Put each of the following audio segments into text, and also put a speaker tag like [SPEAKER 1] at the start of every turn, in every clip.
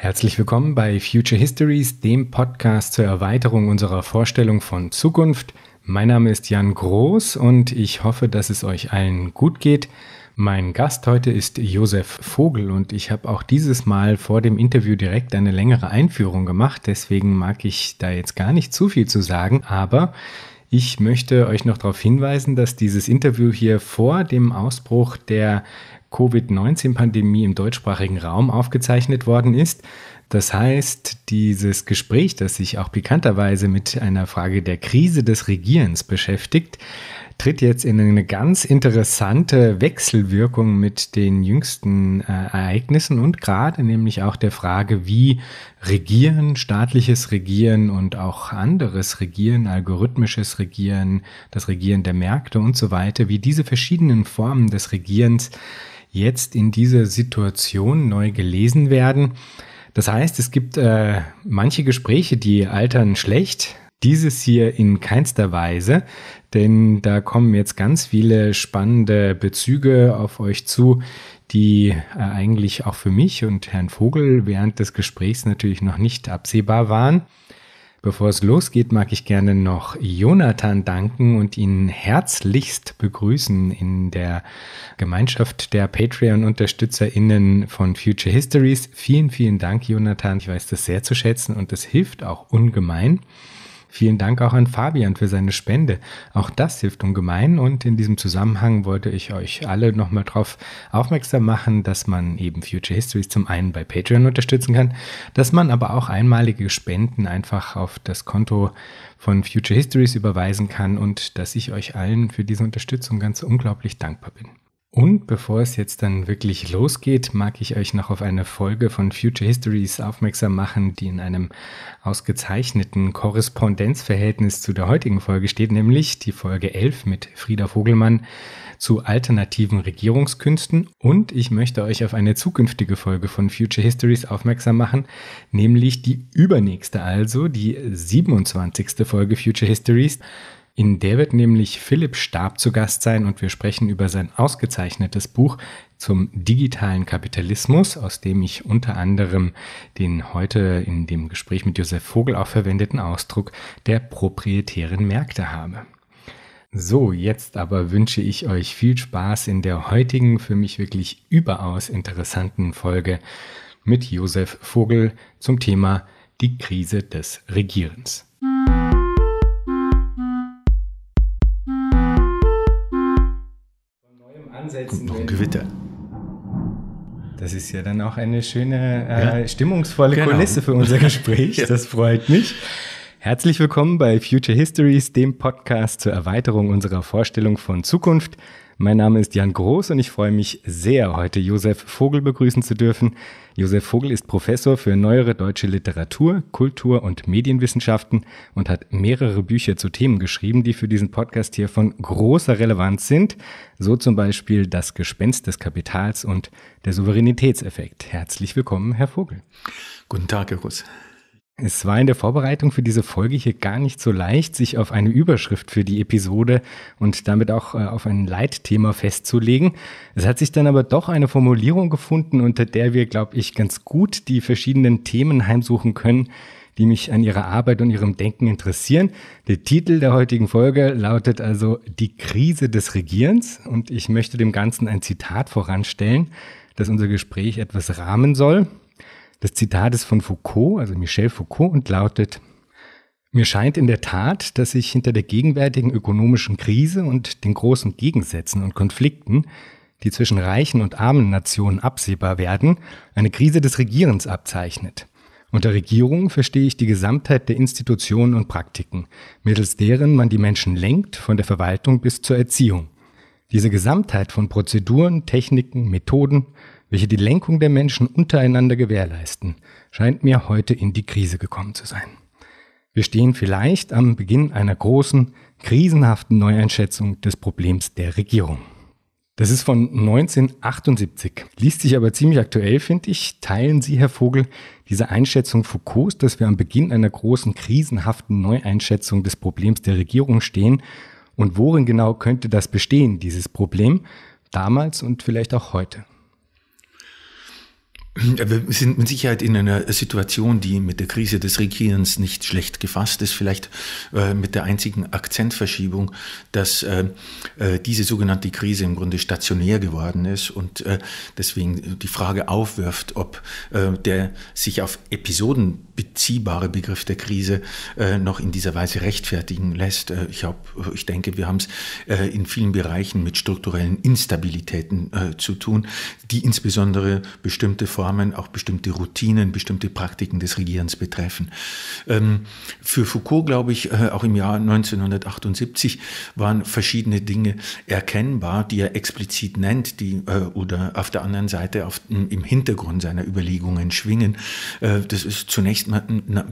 [SPEAKER 1] Herzlich willkommen bei Future Histories, dem Podcast zur Erweiterung unserer Vorstellung von Zukunft. Mein Name ist Jan Groß und ich hoffe, dass es euch allen gut geht. Mein Gast heute ist Josef Vogel und ich habe auch dieses Mal vor dem Interview direkt eine längere Einführung gemacht, deswegen mag ich da jetzt gar nicht zu viel zu sagen, aber ich möchte euch noch darauf hinweisen, dass dieses Interview hier vor dem Ausbruch der Covid-19-Pandemie im deutschsprachigen Raum aufgezeichnet worden ist. Das heißt, dieses Gespräch, das sich auch pikanterweise mit einer Frage der Krise des Regierens beschäftigt, tritt jetzt in eine ganz interessante Wechselwirkung mit den jüngsten äh, Ereignissen und gerade nämlich auch der Frage, wie Regieren, staatliches Regieren und auch anderes Regieren, algorithmisches Regieren, das Regieren der Märkte und so weiter, wie diese verschiedenen Formen des Regierens jetzt in dieser Situation neu gelesen werden. Das heißt, es gibt äh, manche Gespräche, die altern schlecht. Dieses hier in keinster Weise, denn da kommen jetzt ganz viele spannende Bezüge auf euch zu, die äh, eigentlich auch für mich und Herrn Vogel während des Gesprächs natürlich noch nicht absehbar waren. Bevor es losgeht, mag ich gerne noch Jonathan danken und ihn herzlichst begrüßen in der Gemeinschaft der Patreon-UnterstützerInnen von Future Histories. Vielen, vielen Dank, Jonathan. Ich weiß das sehr zu schätzen und das hilft auch ungemein. Vielen Dank auch an Fabian für seine Spende. Auch das hilft ungemein und in diesem Zusammenhang wollte ich euch alle nochmal darauf aufmerksam machen, dass man eben Future Histories zum einen bei Patreon unterstützen kann, dass man aber auch einmalige Spenden einfach auf das Konto von Future Histories überweisen kann und dass ich euch allen für diese Unterstützung ganz unglaublich dankbar bin. Und bevor es jetzt dann wirklich losgeht, mag ich euch noch auf eine Folge von Future Histories aufmerksam machen, die in einem ausgezeichneten Korrespondenzverhältnis zu der heutigen Folge steht, nämlich die Folge 11 mit Frieda Vogelmann zu alternativen Regierungskünsten. Und ich möchte euch auf eine zukünftige Folge von Future Histories aufmerksam machen, nämlich die übernächste, also die 27. Folge Future Histories in der wird nämlich Philipp Stab zu Gast sein und wir sprechen über sein ausgezeichnetes Buch zum digitalen Kapitalismus, aus dem ich unter anderem den heute in dem Gespräch mit Josef Vogel auch verwendeten Ausdruck der proprietären Märkte habe. So, jetzt aber wünsche ich euch viel Spaß in der heutigen, für mich wirklich überaus interessanten Folge mit Josef Vogel zum Thema die Krise des Regierens. ansetzen. Kommt noch ein Gewitter. Das ist ja dann auch eine schöne, äh, ja. stimmungsvolle genau. Kulisse für unser Gespräch. ja. Das freut mich. Herzlich willkommen bei Future Histories, dem Podcast zur Erweiterung unserer Vorstellung von Zukunft. Mein Name ist Jan Groß und ich freue mich sehr, heute Josef Vogel begrüßen zu dürfen. Josef Vogel ist Professor für neuere deutsche Literatur, Kultur und Medienwissenschaften und hat mehrere Bücher zu Themen geschrieben, die für diesen Podcast hier von großer Relevanz sind. So zum Beispiel Das Gespenst des Kapitals und der Souveränitätseffekt. Herzlich willkommen, Herr Vogel. Guten Tag, Herr Groß. Es war in der Vorbereitung für diese Folge hier gar nicht so leicht, sich auf eine Überschrift für die Episode und damit auch äh, auf ein Leitthema festzulegen. Es hat sich dann aber doch eine Formulierung gefunden, unter der wir, glaube ich, ganz gut die verschiedenen Themen heimsuchen können, die mich an ihrer Arbeit und ihrem Denken interessieren. Der Titel der heutigen Folge lautet also Die Krise des Regierens und ich möchte dem Ganzen ein Zitat voranstellen, das unser Gespräch etwas rahmen soll. Das Zitat ist von Foucault, also Michel Foucault, und lautet, mir scheint in der Tat, dass sich hinter der gegenwärtigen ökonomischen Krise und den großen Gegensätzen und Konflikten, die zwischen reichen und armen Nationen absehbar werden, eine Krise des Regierens abzeichnet. Unter Regierung verstehe ich die Gesamtheit der Institutionen und Praktiken, mittels deren man die Menschen lenkt, von der Verwaltung bis zur Erziehung. Diese Gesamtheit von Prozeduren, Techniken, Methoden, welche die Lenkung der Menschen untereinander gewährleisten, scheint mir heute in die Krise gekommen zu sein. Wir stehen vielleicht am Beginn einer großen, krisenhaften Neueinschätzung des Problems der Regierung. Das ist von 1978. Liest sich aber ziemlich aktuell, finde ich. Teilen Sie, Herr Vogel, diese Einschätzung Foucaults, dass wir am Beginn einer großen, krisenhaften Neueinschätzung des Problems der Regierung stehen? Und worin genau könnte das bestehen, dieses Problem,
[SPEAKER 2] damals und vielleicht auch heute? Wir sind mit Sicherheit in einer Situation, die mit der Krise des Regierens nicht schlecht gefasst ist, vielleicht äh, mit der einzigen Akzentverschiebung, dass äh, äh, diese sogenannte Krise im Grunde stationär geworden ist und deswegen die Frage aufwirft, ob der sich auf Episoden beziehbare Begriff der Krise noch in dieser Weise rechtfertigen lässt. ich, hab, ich denke, wir haben es in vielen Bereichen mit strukturellen Instabilitäten zu tun, die insbesondere bestimmte Formen Formen auch bestimmte Routinen, bestimmte Praktiken des Regierens betreffen. Ähm, für Foucault, glaube ich, äh, auch im Jahr 1978 waren verschiedene Dinge erkennbar, die er explizit nennt, die äh, oder auf der anderen Seite auf, im Hintergrund seiner Überlegungen schwingen. Äh, das ist zunächst,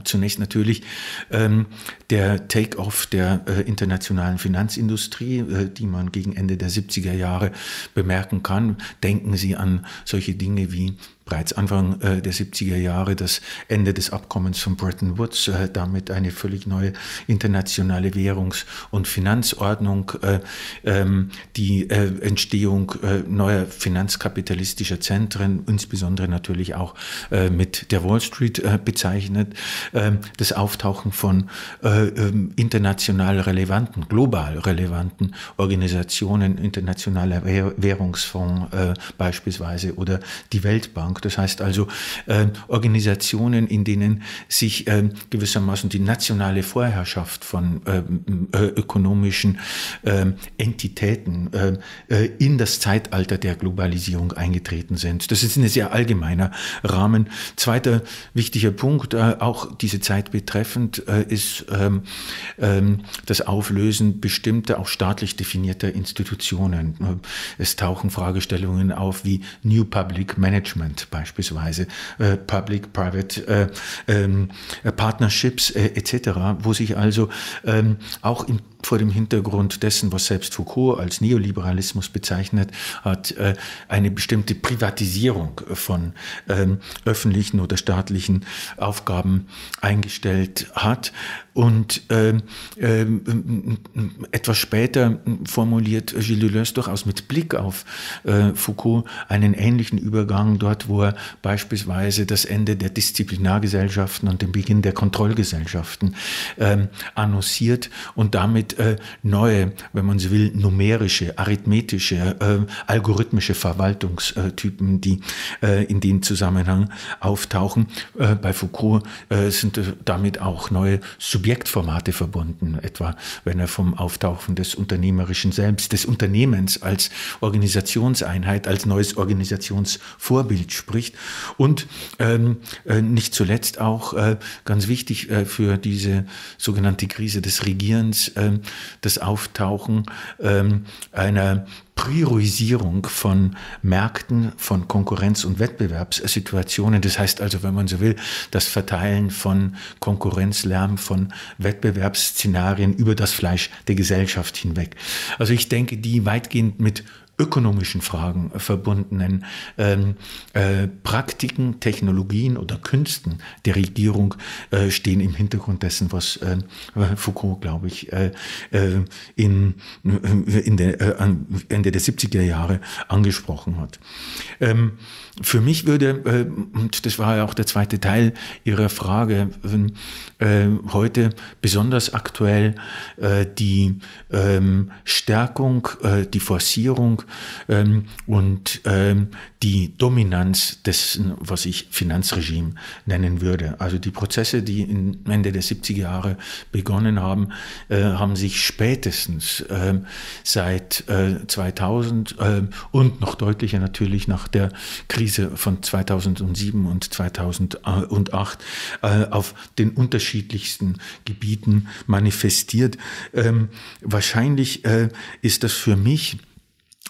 [SPEAKER 2] zunächst natürlich ähm, der Take-off der internationalen Finanzindustrie, die man gegen Ende der 70er Jahre bemerken kann. Denken Sie an solche Dinge wie bereits Anfang äh, der 70er Jahre das Ende des Abkommens von Bretton Woods, äh, damit eine völlig neue internationale Währungs- und Finanzordnung, äh, ähm, die äh, Entstehung äh, neuer finanzkapitalistischer Zentren, insbesondere natürlich auch äh, mit der Wall Street bezeichnet, ähm, das Auftauchen von ähm, international relevanten, global relevanten Organisationen, internationaler Währungsfonds beispielsweise oder die Weltbank Vernetzung. Das heißt also äh, Organisationen, in denen sich äh, gewissermaßen die nationale Vorherrschaft von ähm, äh, ökonomischen ähm, Entitäten ähm, äh, in das Zeitalter der Globalisierung eingetreten sind. Das ist ein sehr allgemeiner Rahmen. Zweiter wichtiger Punkt, äh, auch diese Zeit betreffend, äh, ist das Auflösen bestimmter, auch staatlich definierter Institutionen. Es tauchen Fragestellungen auf wie New Public Management beispielsweise, äh, Public-Private äh, ähm, äh, Partnerships äh, etc., wo sich also ähm, auch im vor dem Hintergrund dessen, was selbst Foucault als Neoliberalismus bezeichnet hat, äh, eine bestimmte Privatisierung von ähm, öffentlichen oder staatlichen Aufgaben eingestellt hat. Und ähm, ähm, äh, etwas später formuliert Gilles Deleuze durchaus mit Blick auf äh, Foucault einen ähnlichen Übergang dort, wo er beispielsweise das Ende der Disziplinargesellschaften und den Beginn der Kontrollgesellschaften annonciert und damit äh, neue, wenn man so will, numerische, arithmetische, äh, algorithmische Verwaltungstypen, die äh, in dem Zusammenhang auftauchen. Äh, bei Foucault äh, sind damit auch neue Subjektformate verbunden, etwa wenn er vom Auftauchen des unternehmerischen Selbst, des Unternehmens als Organisationseinheit, als neues Organisationsvorbild spricht und ähm, nicht zuletzt auch ganz wichtig für diese sogenannte Krise des Regierens äh, das Auftauchen ähm, einer Priorisierung von Märkten, von Konkurrenz- und Wettbewerbssituationen. Das heißt also, wenn man so will, das Verteilen von Konkurrenzlärm, von Wettbewerbsszenarien über das Fleisch der Gesellschaft hinweg. Also ich denke, die weitgehend mit ökonomischen Fragen äh, verbundenen ähm, äh, Praktiken, Technologien oder Künsten der Regierung äh, stehen im Hintergrund dessen, was äh, Foucault, glaube ich, äh, äh in, äh, in der, äh, Ende der 70er Jahre angesprochen hat. Ähm, für mich würde, äh, und das war ja auch der zweite Teil Ihrer Frage, heute besonders aktuell äh, die ähm, Stärkung, äh, die Forcierung ähm, und ähm, die Dominanz dessen, was ich Finanzregime nennen würde. Also die Prozesse, die in Ende der 70er Jahre begonnen haben, äh, haben sich spätestens äh, seit äh, 2000 ähm, und noch deutlicher natürlich nach der Krise von 2007 und 2008 äh, auf den unterschiedlichsten Gebieten manifestiert. Ähm, wahrscheinlich äh, ist das für mich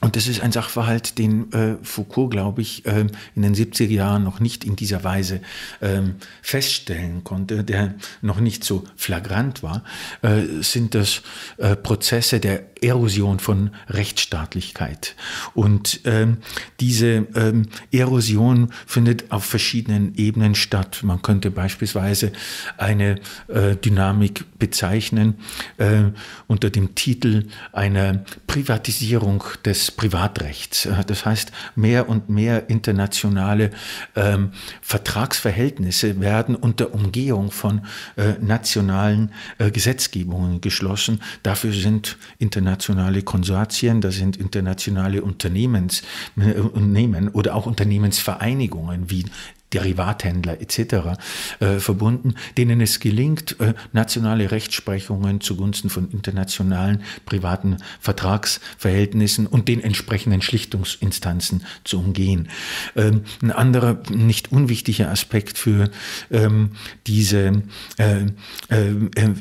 [SPEAKER 2] und das ist ein Sachverhalt, den äh, Foucault, glaube ich, ähm, in den 70er Jahren noch nicht in dieser Weise ähm, feststellen konnte, der noch nicht so flagrant war, äh, sind das äh, Prozesse der Erosion von Rechtsstaatlichkeit. Und ähm, diese ähm, Erosion findet auf verschiedenen Ebenen statt. Man könnte beispielsweise eine äh, Dynamik bezeichnen äh, unter dem Titel einer Privatisierung des Privatrechts. Äh, das heißt, mehr und mehr internationale ähm, Vertragsverhältnisse werden unter Umgehung von äh, nationalen äh, Gesetzgebungen geschlossen. Dafür sind internationale internationale Konsortien, das sind internationale Unternehmens, äh, Unternehmen oder auch Unternehmensvereinigungen wie Derivathändler etc. Äh, verbunden, denen es gelingt, äh, nationale Rechtsprechungen zugunsten von internationalen privaten Vertragsverhältnissen und den entsprechenden Schlichtungsinstanzen zu umgehen. Ähm, ein anderer nicht unwichtiger Aspekt für ähm, diese äh, äh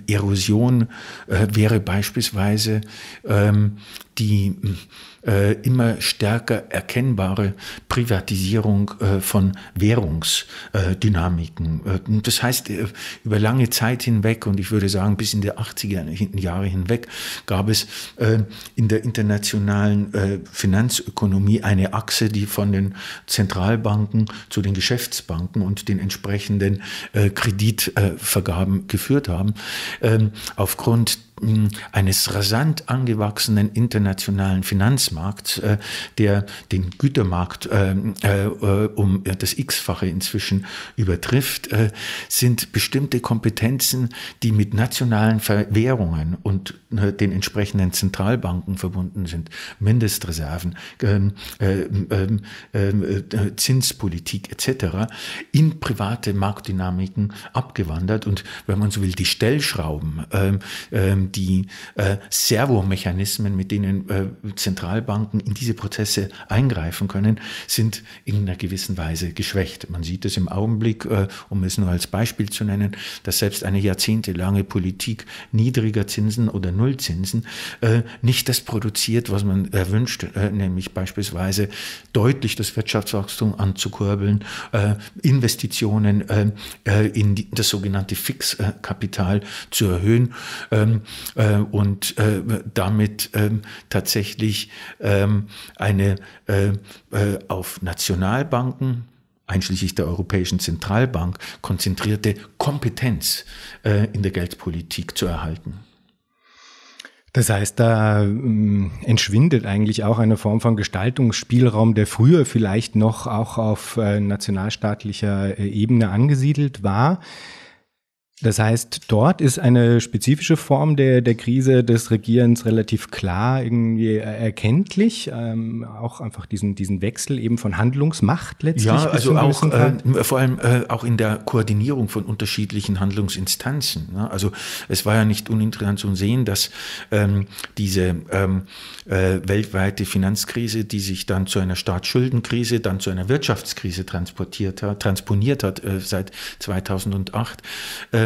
[SPEAKER 2] Erosion äh, wäre beispielsweise ähm, die äh, immer stärker erkennbare Privatisierung äh, von Währungsdynamiken. Äh, äh, das heißt, über lange Zeit hinweg, und ich würde sagen bis in die 80er Jahre hinweg, gab es in der internationalen Finanzökonomie eine Achse, die von den Zentralbanken zu den Geschäftsbanken und den entsprechenden Kreditvergaben geführt haben. Ähm, aufgrund eines rasant angewachsenen internationalen Finanzmarkts, äh, der den Gütermarkt äh, äh, um das X-fache inzwischen übertrifft, sind bestimmte Kompetenzen, die mit nationalen Verwährungen und ne, den entsprechenden Zentralbanken verbunden sind. Mindestreserven, ähm, ähm, ähm, Zinspolitik etc. in private Marktdynamiken abgewandert und wenn man so will, die Stellschrauben, die äh, Servomechanismen, mit denen äh, Zentralbanken in diese Prozesse eingreifen können, sind in einer gewissen Weise geschwächt. Man sieht es im Augenblick, äh, um es nur als Beispiel zu nennen, dass selbst eine jahrzehntelange Politik niedriger Zinsen oder Nullzinsen äh, nicht das produziert, was man erwünscht, äh, nämlich beispielsweise deutlich das Wirtschaftswachstum anzukurbeln, äh, Investitionen äh, äh, in die, das sogenannte Fixkapital zu erhöhen. Ähm, äh, und äh, damit ähm, tatsächlich ähm, eine äh, äh auf Nationalbanken einschließlich der Europäischen Zentralbank konzentrierte Kompetenz äh, in der Geldpolitik zu erhalten.
[SPEAKER 1] Das heißt, da ähm, entschwindet eigentlich auch eine Form von Gestaltungsspielraum, der früher vielleicht noch auch auf äh, nationalstaatlicher Ebene angesiedelt war. Das heißt, dort ist eine spezifische Form der, der Krise des Regierens relativ klar irgendwie erkenntlich, ähm, auch einfach
[SPEAKER 2] diesen, diesen Wechsel eben von Handlungsmacht letztlich. Ja, also auch äh, vor allem äh, auch in der Koordinierung von unterschiedlichen Handlungsinstanzen. Ne? Also es war ja nicht uninteressant zu sehen, dass ähm, diese ähm, äh, weltweite Finanzkrise, die sich dann zu einer Staatsschuldenkrise, dann zu einer Wirtschaftskrise transportiert hat, transponiert hat äh, seit 2008,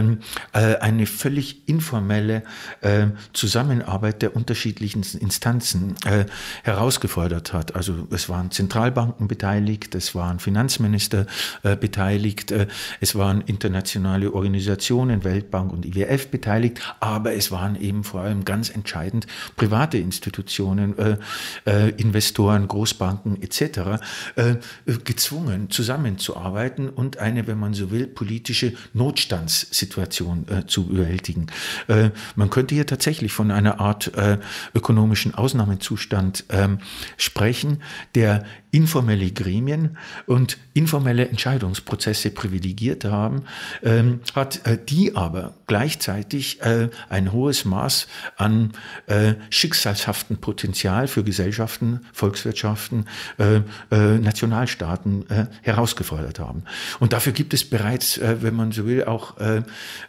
[SPEAKER 2] ähm, äh, eine völlig informelle äh, Zusammenarbeit der unterschiedlichen Instanzen äh, herausgefordert hat. Also es waren Zentralbanken beteiligt, es waren Finanzminister äh, beteiligt, äh, es waren internationale Organisationen, Weltbank und IWF beteiligt, aber es waren eben vor allem ganz entscheidend private Institutionen, äh, Investoren, Großbanken etc. gezwungen zusammenzuarbeiten und eine, wenn man so will, politische Notstandssituation Situation äh, zu bewältigen. Äh, man könnte hier tatsächlich von einer Art äh, ökonomischen Ausnahmezustand ähm, sprechen, der informelle Gremien und informelle Entscheidungsprozesse privilegiert haben, ähm, hat äh, die aber gleichzeitig äh, ein hohes Maß an äh, schicksalshaften Potenzial für Gesellschaften, Volkswirtschaften, äh, äh, Nationalstaaten äh, herausgefordert haben. Und dafür gibt es bereits, wenn man so will, auch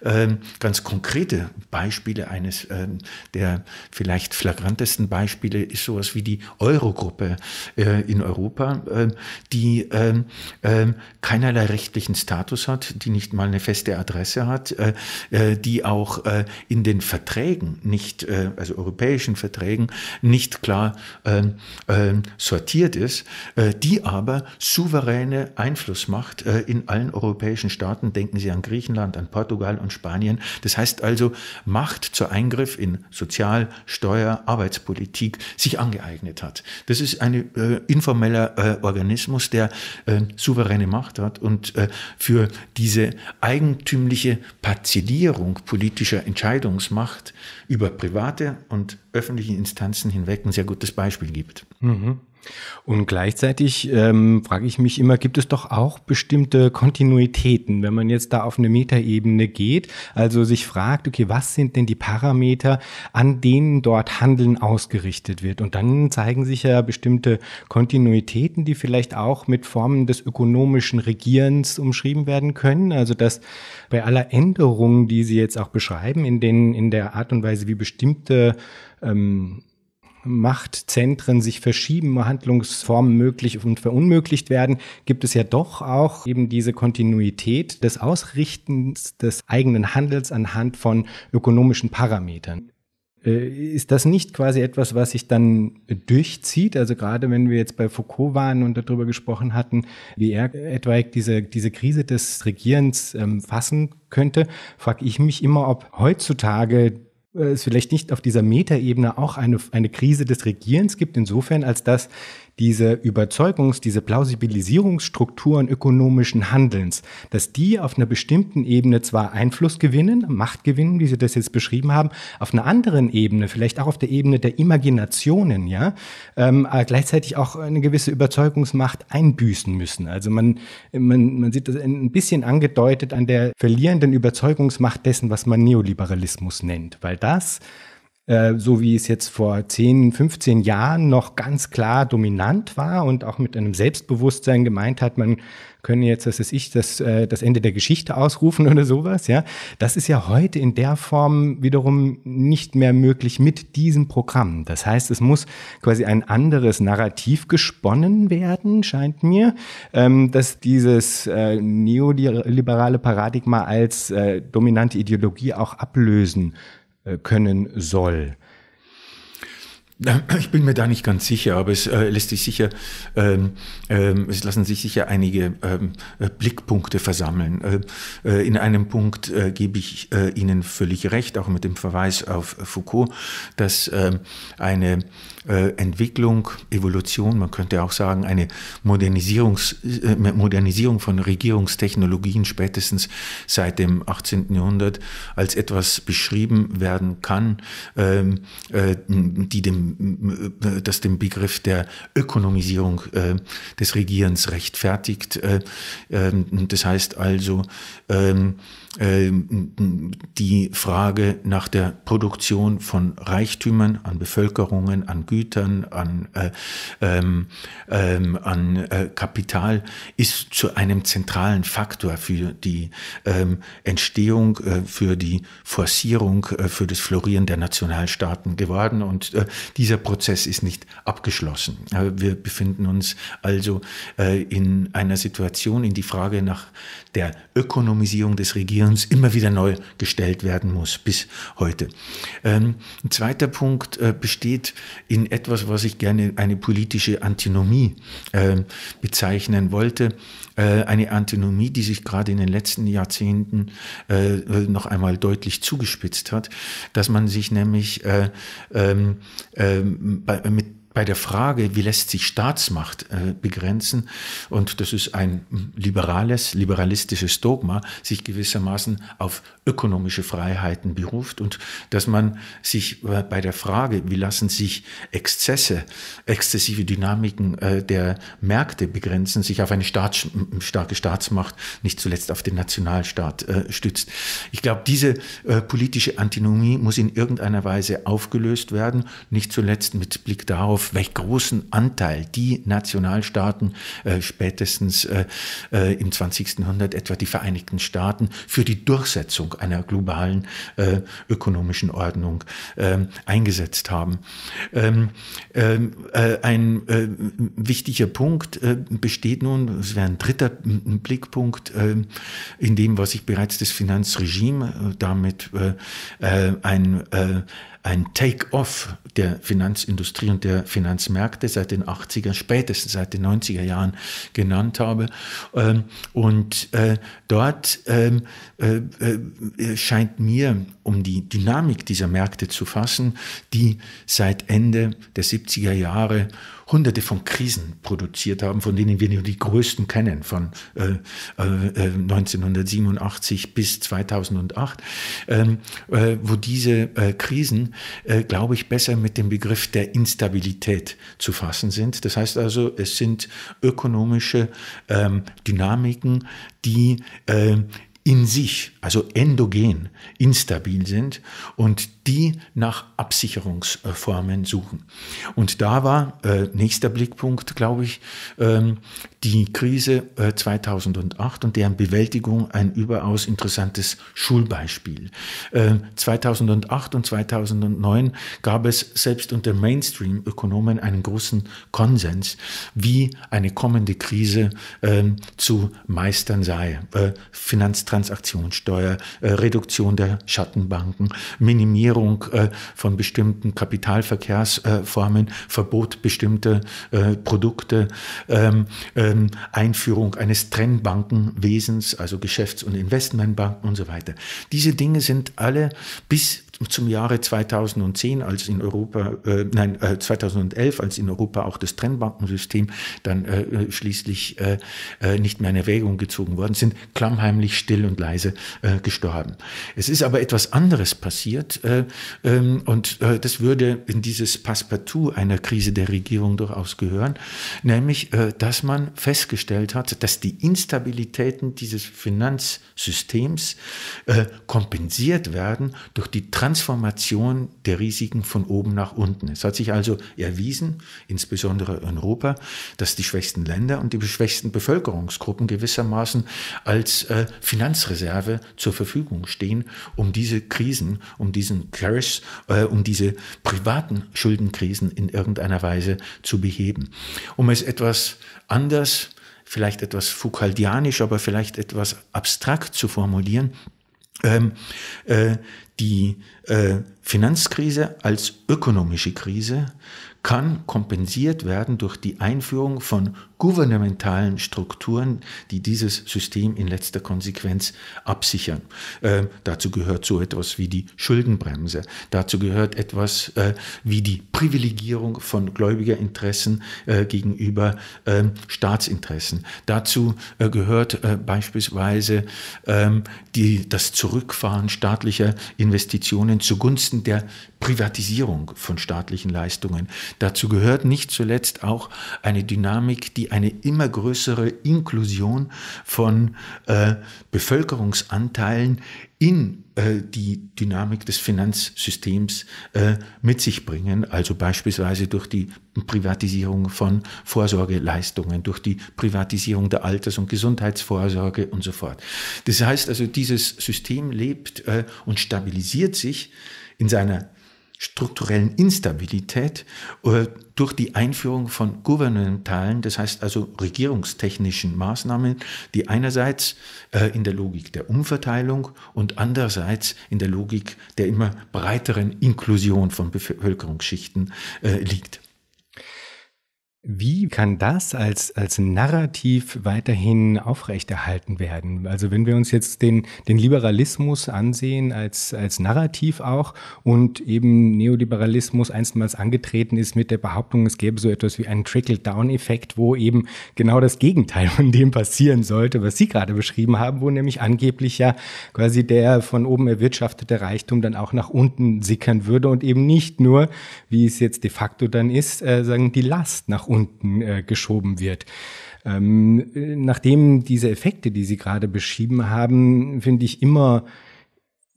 [SPEAKER 2] ähm, ganz konkrete Beispiele. Eines ähm, der vielleicht flagrantesten Beispiele ist sowas wie die Eurogruppe in Europa Europa, äh, die ähm, ähm, keinerlei rechtlichen Status hat, die nicht mal eine feste Adresse hat, äh, äh, die auch in den Verträgen nicht, also europäischen Verträgen, nicht klar ähm, sortiert ist, die aber souveräne Einfluss Einflussmacht in allen europäischen Staaten, denken Sie an Griechenland, an Portugal und Spanien. Das heißt also Macht zur Eingriff in Sozial-, Steuer-, Arbeitspolitik sich angeeignet hat. Das ist eine äh, informelle der äh, Organismus, der äh, souveräne Macht hat und äh, für diese eigentümliche Parzellierung politischer Entscheidungsmacht über private und öffentliche Instanzen hinweg ein sehr gutes Beispiel gibt. Mhm. Und gleichzeitig ähm, frage ich mich immer, gibt es doch auch bestimmte Kontinuitäten, wenn man
[SPEAKER 1] jetzt da auf eine Metaebene geht, also sich fragt, okay, was sind denn die Parameter, an denen dort Handeln ausgerichtet wird? Und dann zeigen sich ja bestimmte Kontinuitäten, die vielleicht auch mit Formen des ökonomischen Regierens umschrieben werden können. Also dass bei aller Änderung, die Sie jetzt auch beschreiben, in, den, in der Art und Weise, wie bestimmte ähm, Machtzentren sich verschieben, Handlungsformen möglich und verunmöglicht werden, gibt es ja doch auch eben diese Kontinuität des Ausrichtens des eigenen Handels anhand von ökonomischen Parametern. Äh, ist das nicht quasi etwas, was sich dann durchzieht? Also gerade wenn wir jetzt bei Foucault waren und darüber gesprochen hatten, wie er etwaig diese, diese Krise des Regierens ähm, fassen könnte, frage ich mich immer, ob heutzutage äh, es vielleicht nicht auf dieser Metaebene auch eine, eine Krise des Regierens gibt, insofern als dass diese Überzeugungs-, diese Plausibilisierungsstrukturen ökonomischen Handelns, dass die auf einer bestimmten Ebene zwar Einfluss gewinnen, Macht gewinnen, wie Sie das jetzt beschrieben haben, auf einer anderen Ebene, vielleicht auch auf der Ebene der Imaginationen, ja, ähm, äh, gleichzeitig auch eine gewisse Überzeugungsmacht einbüßen müssen. Also man, man, man sieht das ein bisschen angedeutet an der verlierenden Überzeugungsmacht dessen, was man Neoliberalismus nennt, weil das äh, so wie es jetzt vor 10, 15 Jahren noch ganz klar dominant war und auch mit einem Selbstbewusstsein gemeint hat, man könne jetzt, das ist ich, das, äh, das Ende der Geschichte ausrufen oder sowas, ja. Das ist ja heute in der Form wiederum nicht mehr möglich mit diesem Programm. Das heißt, es muss quasi ein anderes Narrativ gesponnen werden, scheint mir, ähm, dass dieses äh, neoliberale Paradigma als dominante Ideologie auch ablösen äh, können soll.
[SPEAKER 2] Ich bin mir da nicht ganz sicher, aber es äh, lässt sich sicher, ähm, ähm, es lassen sich sicher einige ähm, äh, Blickpunkte versammeln. Äh, äh, in einem Punkt äh, gebe ich Ihnen völlig recht, auch mit dem Verweis auf Foucault, dass ähm, eine äh, Entwicklung, Evolution, man könnte auch sagen, eine Modernisierungs, äh, Modernisierung von Regierungstechnologien spätestens seit dem 18. Jahrhundert als etwas beschrieben werden kann, ähm, äh, die dem, äh, das dem Begriff der Ökonomisierung äh, des Regierens rechtfertigt. Ähm, das heißt also, ähm, ähm, die Frage nach der Produktion von Reichtümern an Bevölkerungen, an Gütern, an, äh, ähm, ähm, an äh, Kapital ist zu einem zentralen Faktor für die ähm, Entstehung, äh, für die Forcierung, äh, für das Florieren der Nationalstaaten geworden. Und äh, dieser Prozess ist nicht abgeschlossen. Äh, wir befinden uns also in einer Situation, in die Frage nach der Ökonomisierung des Regierens die uns immer wieder neu gestellt werden muss bis heute. Ähm, ein zweiter Punkt äh, besteht in etwas, was ich gerne eine politische Antinomie äh, bezeichnen wollte. Äh, eine Antinomie, die sich gerade in den letzten Jahrzehnten äh, noch einmal deutlich zugespitzt hat, dass man sich nämlich äh, ähm, ähm, bei, mit bei der Frage, wie lässt sich Staatsmacht äh, begrenzen, und das ist ein liberales, liberalistisches Dogma, sich gewissermaßen auf ökonomische Freiheiten beruft und dass man sich äh, bei der Frage, wie lassen sich Exzesse, exzessive Dynamiken äh, der Märkte begrenzen, sich auf eine Staats starke Staatsmacht, nicht zuletzt auf den Nationalstaat äh, stützt. Ich glaube, diese äh, politische Antinomie muss in irgendeiner Weise aufgelöst werden, nicht zuletzt mit Blick darauf, auf welch großen Anteil die Nationalstaaten, äh, spätestens äh, äh im 20. Jahrhundert etwa die Vereinigten Staaten, für die Durchsetzung einer globalen äh, ökonomischen Ordnung ähm, eingesetzt haben. Ähm, ähm äh, ein äh, wichtiger Punkt besteht nun, es wäre ein dritter Blickpunkt, in dem, was ich bereits das Finanzregime damit ein ein Take-off der Finanzindustrie und der Finanzmärkte seit den 80er, spätestens seit den 90er Jahren genannt habe. Ähm, und äh, dort ähm, äh, äh, scheint mir um die Dynamik dieser Märkte zu fassen, die seit Ende der 70er Jahre hunderte von Krisen produziert haben, von denen wir nur die größten kennen, von äh, äh, 1987 äh, bis 2008, ähm, äh, wo diese äh, Krisen, äh, glaube ich, besser mit dem Begriff der Instabilität zu fassen sind. Das heißt also, es sind ökonomische ähm, Dynamiken, die in sich, also endogen, instabil sind und die nach Absicherungsformen suchen. Und da war äh, nächster Blickpunkt, glaube ich, ähm, die Krise 2008 äh, und deren Bewältigung ein überaus interessantes Schulbeispiel. 2008 ähm, und 2009 gab es selbst unter Mainstream-Ökonomen einen großen Konsens, wie eine kommende Krise ähm, zu meistern sei. Äh, Finanztransaktionssteuer, äh, Reduktion der Schattenbanken, Minimierung von bestimmten Kapitalverkehrsformen, Verbot bestimmter Produkte, ähm, ähm, Einführung eines Trennbankenwesens, also Geschäfts- und Investmentbanken und so weiter. Diese Dinge sind alle bis zum Jahre 2010, als in Europa, äh, nein, äh, 2011, als in Europa auch das Trennbankensystem dann äh, schließlich äh, äh, nicht mehr in Erwägung gezogen worden sind, klammheimlich, still und leise äh, gestorben. Es ist aber etwas anderes passiert ähm, und das würde in dieses Passepartout einer Krise der Regierung durchaus gehören, nämlich, dass man festgestellt hat, dass die Instabilitäten dieses Finanzsystems kompensiert werden durch die Trans Transformation der Risiken von oben nach unten. Es hat sich also erwiesen, insbesondere in Europa, dass die schwächsten Länder und die schwächsten Bevölkerungsgruppen gewissermaßen als äh, Finanzreserve zur Verfügung stehen, um diese Krisen, um diesen Crash, äh, um diese privaten Schuldenkrisen in irgendeiner Weise zu beheben. Um es etwas anders, vielleicht etwas fukaldianisch, aber vielleicht etwas abstrakt zu formulieren, ähm, äh, die äh, Finanzkrise als ökonomische Krise kann kompensiert werden durch die Einführung von gouvernementalen Strukturen, die dieses System in letzter Konsequenz absichern. Äh, dazu gehört so etwas wie die Schuldenbremse. Dazu gehört etwas äh, wie die Privilegierung von Gläubigerinteressen äh, gegenüber ähm, Staatsinteressen. Dazu äh, gehört äh, beispielsweise ähm, die, das Zurückfahren staatlicher Investitionen zugunsten der Privatisierung von staatlichen Leistungen. Dazu gehört nicht zuletzt auch eine Dynamik, die eine immer größere Inklusion von äh, Bevölkerungsanteilen in äh, die Dynamik des Finanzsystems äh, mit sich bringen, also beispielsweise durch die Privatisierung von Vorsorgeleistungen, durch die Privatisierung der Alters- und Gesundheitsvorsorge und so fort. Das heißt also, dieses System lebt äh, und stabilisiert sich in seiner strukturellen Instabilität äh, durch die Einführung von gouvernementalen, das heißt also regierungstechnischen Maßnahmen, die einerseits äh, in der Logik der Umverteilung und andererseits in der Logik der immer breiteren Inklusion von Bevölkerungsschichten äh, liegt. Wie kann das
[SPEAKER 1] als, als Narrativ weiterhin aufrechterhalten werden? Also wenn wir uns jetzt den, den Liberalismus ansehen als, als Narrativ auch und eben Neoliberalismus einstmals angetreten ist mit der Behauptung, es gäbe so etwas wie einen Trickle-Down-Effekt, wo eben genau das Gegenteil von dem passieren sollte, was Sie gerade beschrieben haben, wo nämlich angeblich ja quasi der von oben erwirtschaftete Reichtum dann auch nach unten sickern würde und eben nicht nur, wie es jetzt de facto dann ist, äh, sagen die Last nach unten äh, geschoben wird. Ähm, äh, nachdem diese Effekte, die Sie gerade beschrieben haben, finde ich immer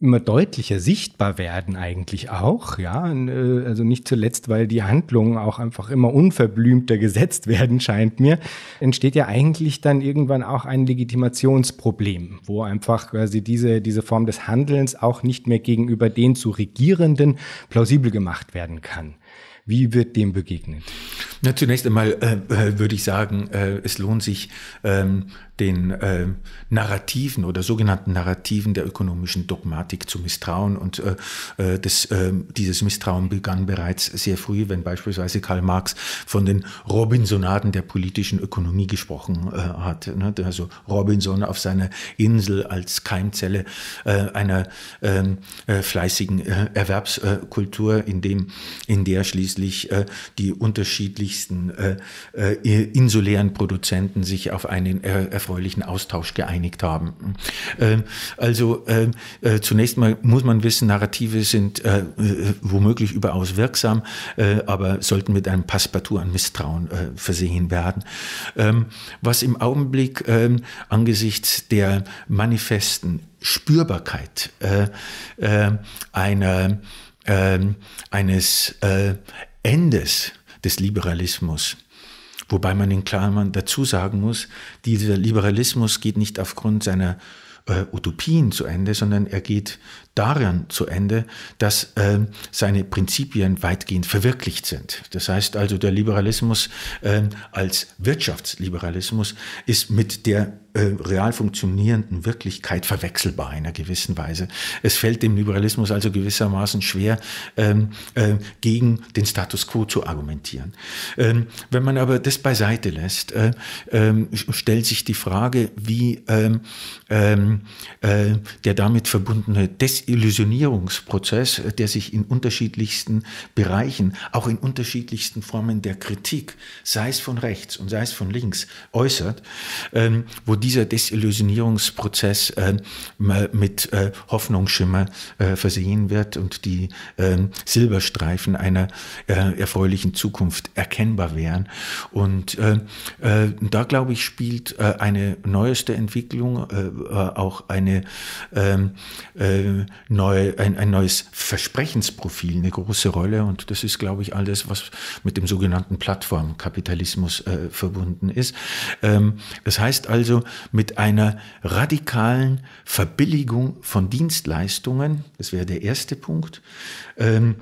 [SPEAKER 1] immer deutlicher sichtbar werden eigentlich auch, ja, äh, also nicht zuletzt, weil die Handlungen auch einfach immer unverblümter gesetzt werden, scheint mir, entsteht ja eigentlich dann irgendwann auch ein Legitimationsproblem, wo einfach quasi diese, diese Form des Handelns auch nicht mehr gegenüber den zu Regierenden plausibel gemacht
[SPEAKER 2] werden kann. Wie wird dem begegnet? Na, zunächst einmal äh, äh, würde ich sagen, äh, es lohnt sich, ähm, den äh, Narrativen oder sogenannten Narrativen der ökonomischen Dogmatik zu misstrauen. Und äh, äh, das, äh, dieses Misstrauen begann bereits sehr früh, wenn beispielsweise Karl Marx von den Robinsonaden der politischen Ökonomie gesprochen äh, hat. Ne? Also Robinson auf seiner Insel als Keimzelle äh, einer ähm, fleißigen Erwerbskultur, in, dem, in der schließlich die unterschiedlichsten insulären Produzenten sich auf einen äh, erfreulichen Austausch geeinigt haben. Ähm, also ähm, äh, zunächst mal muss man wissen, Narrative sind äh, äh, womöglich überaus wirksam, aber sollten mit einem Passpartout an Misstrauen versehen werden. Ähm, was im Augenblick angesichts der manifesten Spürbarkeit einer, eines Endes des Liberalismus Wobei man in Klammern dazu sagen muss, dieser Liberalismus geht nicht aufgrund seiner äh, Utopien zu Ende, sondern er geht daran zu Ende, dass äh, seine Prinzipien weitgehend verwirklicht sind. Das heißt also, der Liberalismus äh, als Wirtschaftsliberalismus ist mit der ähm, real funktionierenden Wirklichkeit verwechselbar in einer gewissen Weise. Es fällt dem Liberalismus also gewissermaßen schwer, ähm, äh, gegen den Status quo zu argumentieren. Ähm, wenn man aber das beiseite lässt, äh, ähm, stellt sich die Frage, wie ähm, ähm äh, der damit verbundene Des Desillusionierungsprozess, äh, der sich in unterschiedlichsten Bereichen, auch in unterschiedlichsten Formen der Kritik, sei es von rechts und sei es von links, äußert, ähm, wo dieser Desillusionierungsprozess äh, mit äh, Hoffnungsschimmer äh, versehen wird und die ähm, Silberstreifen einer äh, erfreulichen Zukunft erkennbar wären. Und äh, da, glaube ich, spielt eine neueste Entwicklung auch eine ähm, äh, neu, ein, ein neues Versprechensprofil eine große Rolle. Und das ist, glaube ich, alles, was mit dem sogenannten Plattformkapitalismus äh, verbunden ist. Ähm, das heißt also, mit einer radikalen Verbilligung von Dienstleistungen, das wäre der erste Punkt, ähm,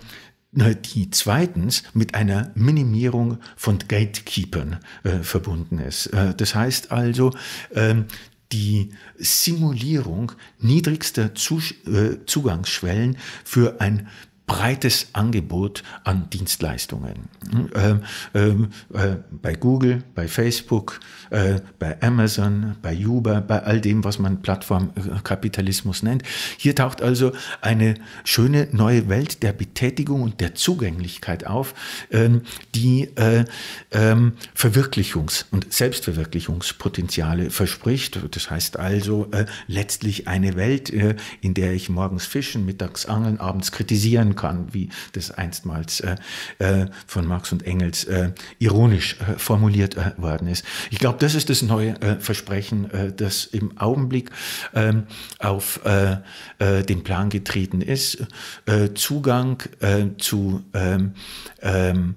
[SPEAKER 2] die zweitens mit einer Minimierung von Gatekeepern äh, verbunden ist. Äh, das heißt also, äh, die Simulierung niedrigster äh, Zugangsschwellen für ein breites Angebot an Dienstleistungen. Hm, ähm, ähm, äh, bei Google, bei Facebook, äh, bei Amazon, bei Uber, bei all dem, was man Plattformkapitalismus äh, nennt. Hier taucht also eine schöne neue Welt der Betätigung und der Zugänglichkeit auf, ähm, die äh, ähm, Verwirklichungs- und Selbstverwirklichungspotenziale verspricht. Das heißt also äh, letztlich eine Welt, äh, in der ich morgens fischen, mittags angeln, abends kritisieren, werden kann, wie das einstmals äh, äh, von Marx und Engels äh, ironisch äh, formuliert äh, worden ist. Ich glaube, das ist das neue äh, Versprechen, das im Augenblick ähm, auf den Plan getreten ist. Zugang zu ähm, ähm,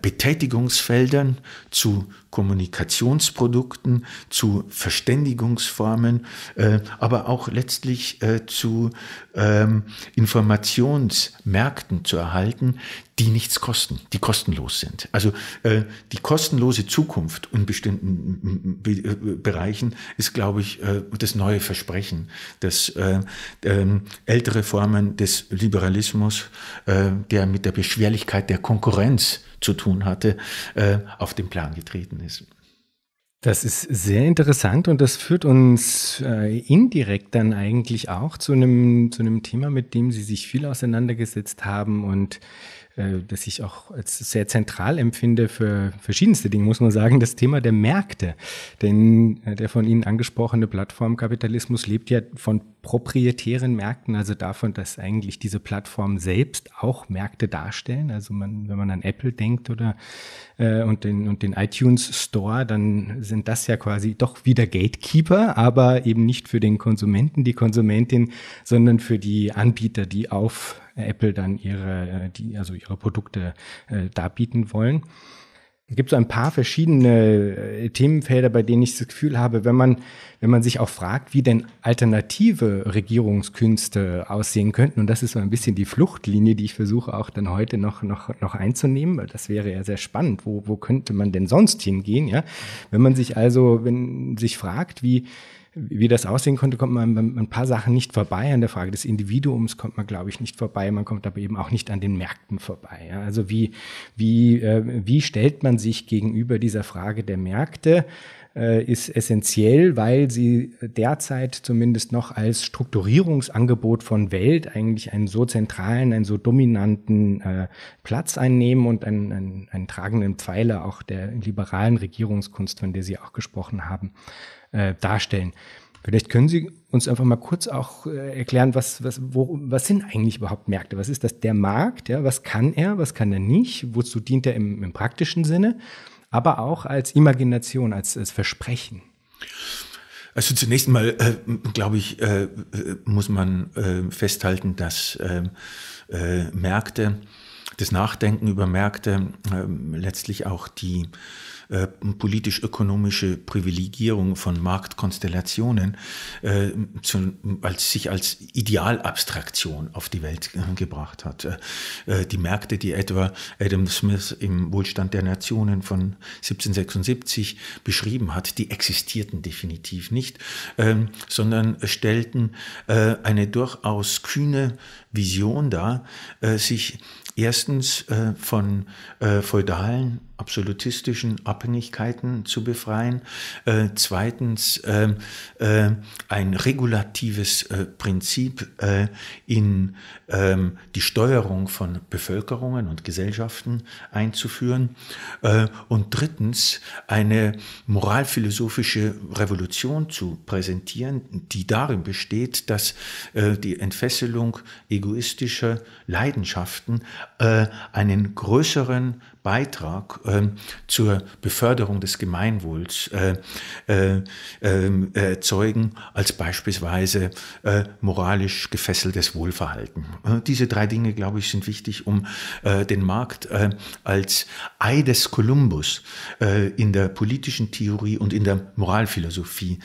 [SPEAKER 2] Betätigungsfeldern, zu Kommunikationsprodukten, zu Verständigungsformen, äh, aber auch letztlich äh, zu ähm, Informationsmärkten zu erhalten, die nichts kosten, die kostenlos sind. Also äh, die kostenlose Zukunft in bestimmten Be äh, Bereichen ist, glaube ich, äh, das neue Versprechen, dass äh, ähm, ältere Formen des Liberalismus, äh, der mit der Beschwerlichkeit der Konkurrenz zu tun hatte, äh, auf den Plan getreten ist ist. Das ist sehr interessant und das führt uns äh, indirekt dann
[SPEAKER 1] eigentlich auch zu einem, zu einem Thema, mit dem Sie sich viel auseinandergesetzt haben und äh, das ich auch als sehr zentral empfinde für verschiedenste Dinge, muss man sagen, das Thema der Märkte. Denn äh, der von Ihnen angesprochene Plattformkapitalismus lebt ja von proprietären Märkten, also davon, dass eigentlich diese Plattformen selbst auch Märkte darstellen. Also man, wenn man an Apple denkt oder äh, und, den, und den iTunes Store, dann sind das ja quasi doch wieder Gatekeeper, aber eben nicht für den Konsumenten, die Konsumentin, sondern für die Anbieter, die auf Apple dann ihre, äh, die, also ihre Produkte äh, darbieten wollen. Es gibt so ein paar verschiedene äh, Themenfelder, bei denen ich das Gefühl habe, wenn man, wenn man sich auch fragt, wie denn alternative Regierungskünste aussehen könnten. Und das ist so ein bisschen die Fluchtlinie, die ich versuche auch dann heute noch, noch, noch einzunehmen, weil das wäre ja sehr spannend. Wo, wo könnte man denn sonst hingehen? Ja? Wenn man sich also, wenn sich fragt, wie, wie das aussehen konnte, kommt man an ein paar Sachen nicht vorbei. An der Frage des Individuums kommt man, glaube ich, nicht vorbei. Man kommt aber eben auch nicht an den Märkten vorbei. Ja. Also wie, wie, äh, wie stellt man sich gegenüber dieser Frage der Märkte? Äh, ist essentiell, weil sie derzeit zumindest noch als Strukturierungsangebot von Welt eigentlich einen so zentralen, einen so dominanten äh, Platz einnehmen und einen, einen, einen tragenden Pfeiler auch der liberalen Regierungskunst, von der Sie auch gesprochen haben, äh, darstellen. Vielleicht können Sie uns einfach mal kurz auch äh, erklären, was, was, wo, was sind eigentlich überhaupt Märkte? Was ist das der Markt? Ja? Was kann er, was kann er nicht? Wozu dient er im, im praktischen Sinne? Aber auch als Imagination, als, als Versprechen.
[SPEAKER 2] Also zunächst mal, äh, glaube ich, äh, muss man äh, festhalten, dass ähm, äh, Märkte, das Nachdenken über Märkte ähm, letztlich auch die äh, politisch-ökonomische Privilegierung von Marktkonstellationen äh, zu, als, sich als Idealabstraktion auf die Welt äh, gebracht hat. Äh, äh, die Märkte, die etwa Adam Smith im Wohlstand der Nationen von 1776 beschrieben hat, die existierten definitiv nicht, ähm, sondern stellten eine durchaus kühne Vision dar, sich erstens von feudalen absolutistischen Abhängigkeiten zu befreien. Äh, zweitens äh, äh, ein regulatives äh, Prinzip äh, in ähm, die Steuerung von Bevölkerungen und Gesellschaften einzuführen. Äh, und drittens eine moralphilosophische Revolution zu präsentieren, die darin besteht, dass die Entfesselung egoistischer Leidenschaften einen größeren Beitrag äh, zur Beförderung des Gemeinwohls äh, äh, ähm, äh erzeugen als beispielsweise äh, moralisch gefesseltes Wohlverhalten. diese drei Dinge, glaube ich, sind wichtig, um den Markt als Ei des Kolumbus in der politischen Theorie und in der Moralphilosophie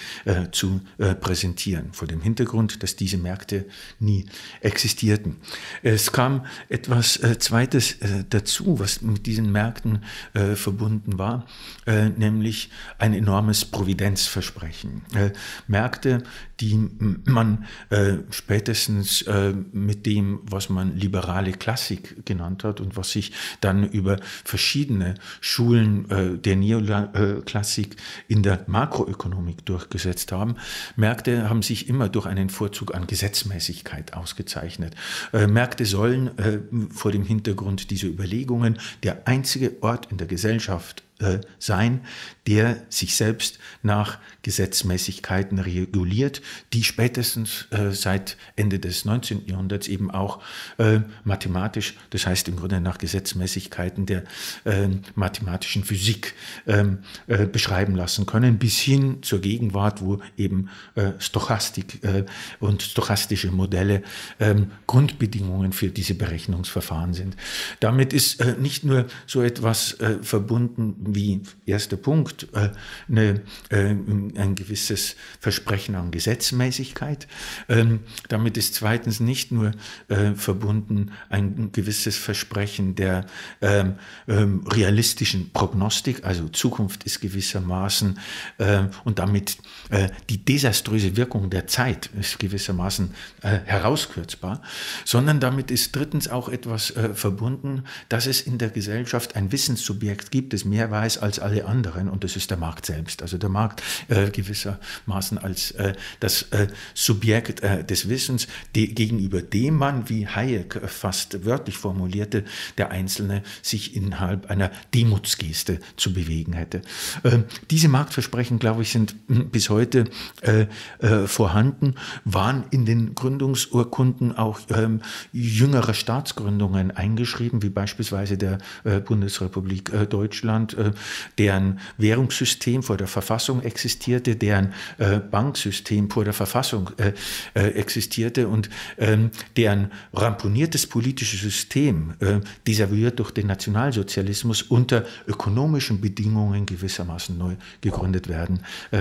[SPEAKER 2] zu präsentieren, vor dem Hintergrund, dass diese Märkte nie existierten. Es kam etwas Zweites dazu, was mit diesen Märkten äh, verbunden war, äh, nämlich ein enormes Providenzversprechen. Äh, Märkte, die man äh, spätestens äh, mit dem, was man liberale Klassik genannt hat und was sich dann über verschiedene Schulen äh, der Neoklassik in der Makroökonomik durchgesetzt haben, Märkte haben sich immer durch einen Vorzug an Gesetzmäßigkeit ausgezeichnet. Äh, Märkte sollen äh, vor dem Hintergrund dieser Überlegungen der einzige Ort in der Gesellschaft äh, sein, der sich selbst nach Gesetzmäßigkeiten reguliert, die spätestens äh, seit Ende des 19. Jahrhunderts eben auch äh, mathematisch, das heißt im Grunde nach Gesetzmäßigkeiten der äh, mathematischen Physik ähm, äh, beschreiben lassen können, bis hin zur Gegenwart, wo eben Stochastik und stochastische Modelle ähm, Grundbedingungen für diese Berechnungsverfahren sind. Damit ist nicht nur so etwas verbunden, wie erster Punkt äh, eine, äh, ein gewisses Versprechen an Gesetzmäßigkeit. Ähm, damit ist zweitens nicht nur äh, verbunden ein gewisses Versprechen der ähm, ähm, realistischen Prognostik, also Zukunft ist gewissermaßen äh, und damit äh, die desaströse Wirkung der Zeit ist gewissermaßen äh, herauskürzbar, sondern damit ist drittens auch etwas verbunden, dass es in der Gesellschaft ein Wissenssubjekt gibt, das mehr weiß als alle anderen und das ist der Markt selbst. Also der Markt äh, gewissermaßen als äh, das äh, Subjekt äh, des Wissens, de gegenüber dem man, wie Hayek äh, fast wörtlich formulierte, der Einzelne sich innerhalb einer Demutsgeste zu bewegen hätte. Ähm, diese Marktversprechen, glaube ich, sind hm, bis heute äh, vorhanden, waren in den Gründungsurkunden auch ähm, jüngere Staatsgründungen eingeschrieben, wie beispielsweise der Bundesrepublik Deutschland äh, deren Währungssystem vor der Verfassung existierte, deren äh, Banksystem vor der Verfassung äh, existierte und ähm, deren ramponiertes politisches System desavouiert durch den Nationalsozialismus unter ökonomischen Bedingungen gewissermaßen neu gegründet werden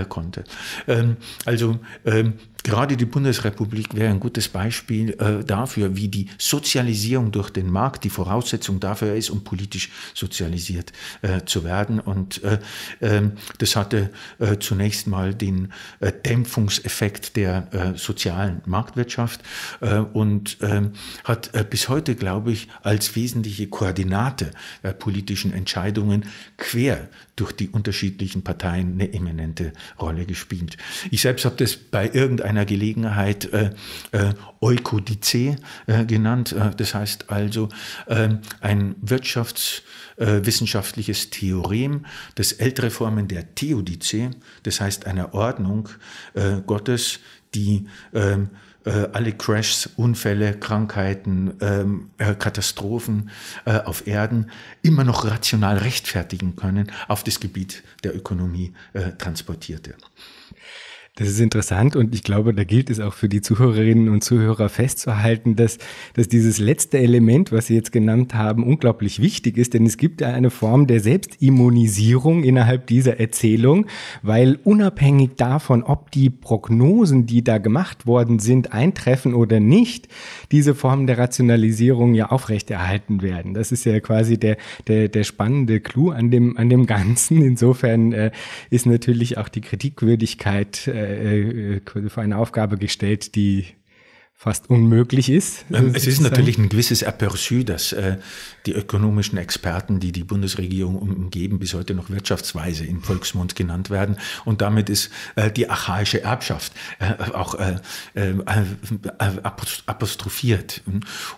[SPEAKER 2] konnte. Ähm, also ähm, Gerade die Bundesrepublik wäre ein gutes Beispiel äh, dafür, wie die Sozialisierung durch den Markt die Voraussetzung dafür ist, um politisch sozialisiert äh, zu werden. Und äh, ähm, das hatte äh, zunächst mal den äh, Dämpfungseffekt der äh, sozialen Marktwirtschaft und ähm, hat bis heute, glaube ich, als wesentliche Koordinate der politischen Entscheidungen quer durch die unterschiedlichen Parteien eine eminente Rolle gespielt. Ich selbst habe das bei irgendeinem einer Gelegenheit äh, äh, Eukodizee äh, genannt. Äh, das heißt also äh, ein wirtschaftswissenschaftliches äh, Theorem, das ältere Formen der Theodice, das heißt einer Ordnung Gottes, die ähm, alle Crashs, Unfälle, Krankheiten, ähm, Katastrophen auf Erden immer noch rational rechtfertigen können, auf das Gebiet der Ökonomie transportierte. Das ist interessant und ich glaube, da gilt es auch für die Zuhörerinnen
[SPEAKER 1] und Zuhörer festzuhalten, dass, dass dieses letzte Element, was Sie jetzt genannt haben, unglaublich wichtig ist, denn es gibt ja eine Form der Selbstimmunisierung innerhalb dieser Erzählung, weil unabhängig davon, ob die Prognosen, die da gemacht worden sind, eintreffen oder nicht, diese Formen der Rationalisierung ja aufrechterhalten werden. Das ist ja quasi der, der, der spannende Clou an dem, an dem Ganzen. Insofern äh, ist natürlich auch die Kritikwürdigkeit äh, äh, äh, für eine Aufgabe gestellt, die
[SPEAKER 2] fast unmöglich ist. Äh, ähm, es ist natürlich ein gewisses Aperçu, dass äh, die ökonomischen Experten, die die Bundesregierung umgeben, bis heute noch wirtschaftsweise im Volksmund genannt werden. Und damit ist äh, die archaische Erbschaft auch apostrophiert.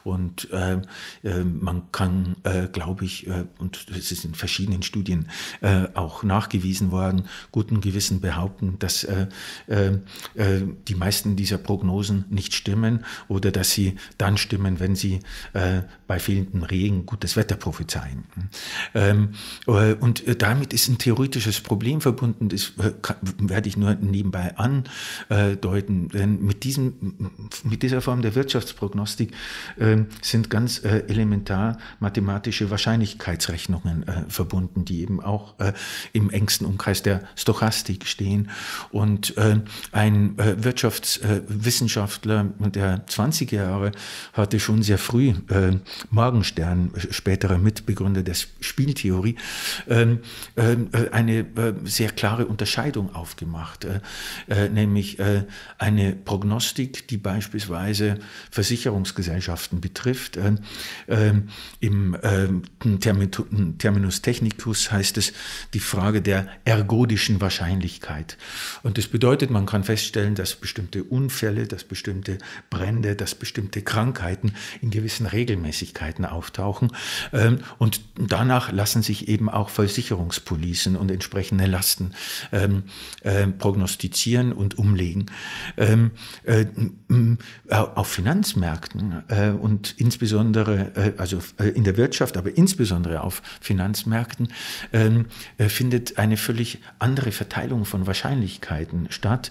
[SPEAKER 2] Und man kann, glaube ich, und es ist in verschiedenen Studien auch nachgewiesen worden, guten Gewissen behaupten, dass die meisten dieser Prognosen nicht stimmen stimmen oder dass sie dann stimmen, wenn sie äh, bei fehlendem Regen gutes Wetter prophezeien. Ähm, äh, und äh, damit ist ein theoretisches Problem verbunden, das äh, kann, werde ich nur nebenbei andeuten, denn mit, diesem, mit dieser Form der Wirtschaftsprognostik ähm, sind ganz äh, elementar mathematische Wahrscheinlichkeitsrechnungen verbunden, die eben auch im engsten Umkreis der Stochastik stehen. Und ein Wirtschaftswissenschaftler, der der 20er Jahre hatte schon sehr früh äh, Morgenstern, äh, späterer Mitbegründer der Spieltheorie, ähm, ähm, äh, eine äh, sehr klare Unterscheidung aufgemacht, äh, äh, nämlich eine Prognostik, die beispielsweise Versicherungsgesellschaften betrifft. Ähm, Im Terminus technicus heißt es die Frage der ergodischen Wahrscheinlichkeit. Und das bedeutet, man kann feststellen, dass bestimmte Unfälle, dass bestimmte Brände, dass bestimmte Krankheiten in gewissen Regelmäßigkeiten auftauchen. Ähm, und danach lassen sich eben auch Versicherungspolicen und entsprechende Lasten ähm, äh, prognostizieren und umlegen. Ähm, äh, äh, auf Finanzmärkten und insbesondere, also in der Wirtschaft, aber insbesondere auf Finanzmärkten, findet eine völlig andere Verteilung von Wahrscheinlichkeiten statt.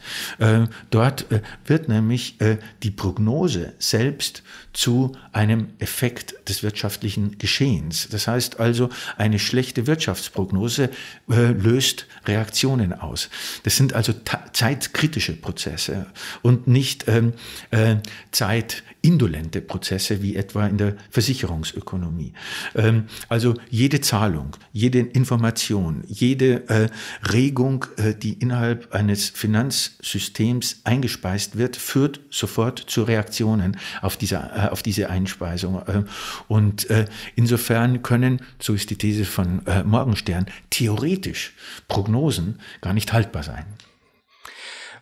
[SPEAKER 2] Dort wird nämlich die Prognose selbst zu einem Effekt des wirtschaftlichen Geschehens. Das heißt also, eine schlechte Wirtschaftsprognose äh, löst Reaktionen aus. Das sind also zeitkritische Prozesse und nicht ähm, äh, zeitindolente Prozesse wie etwa in der Versicherungsökonomie. Ähm, also jede Zahlung, jede Information, jede äh, Regung, äh, die innerhalb eines Finanzsystems eingespeist wird, führt sofort zu Reaktionen auf diese, äh, auf diese Einspeisung. Äh, und äh, insofern können, so ist die These von Morgenstern, theoretisch Prognosen gar nicht haltbar sein.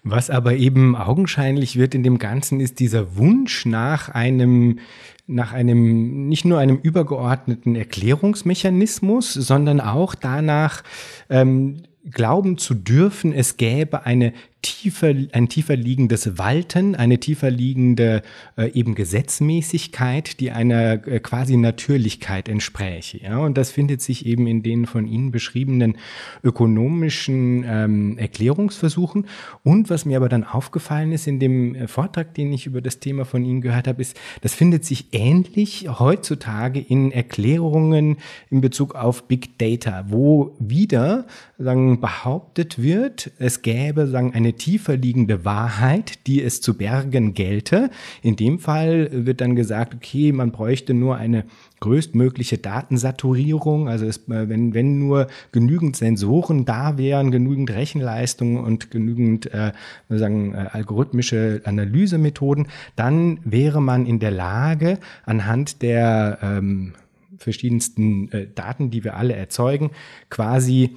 [SPEAKER 2] Was aber eben augenscheinlich wird in dem Ganzen, ist
[SPEAKER 1] dieser Wunsch nach einem, nach einem, nicht nur einem übergeordneten Erklärungsmechanismus, sondern auch danach, ähm, glauben zu dürfen, es gäbe eine tiefer, ein tiefer liegendes Walten, eine tiefer liegende äh, eben Gesetzmäßigkeit, die einer äh, quasi Natürlichkeit entspräche. Ja? Und das findet sich eben in den von Ihnen beschriebenen ökonomischen ähm, Erklärungsversuchen. Und was mir aber dann aufgefallen ist in dem äh, Vortrag, den ich über das Thema von Ihnen gehört habe, ist, das findet sich ähnlich heutzutage in Erklärungen in Bezug auf Big Data, wo wieder sagen, behauptet wird, es gäbe sagen, eine eine tiefer liegende Wahrheit, die es zu bergen gelte. In dem Fall wird dann gesagt, okay, man bräuchte nur eine größtmögliche Datensaturierung, also es, äh, wenn, wenn nur genügend Sensoren da wären, genügend Rechenleistungen und genügend äh, sagen, äh, algorithmische Analysemethoden, dann wäre man in der Lage, anhand der ähm, verschiedensten äh, Daten, die wir alle erzeugen, quasi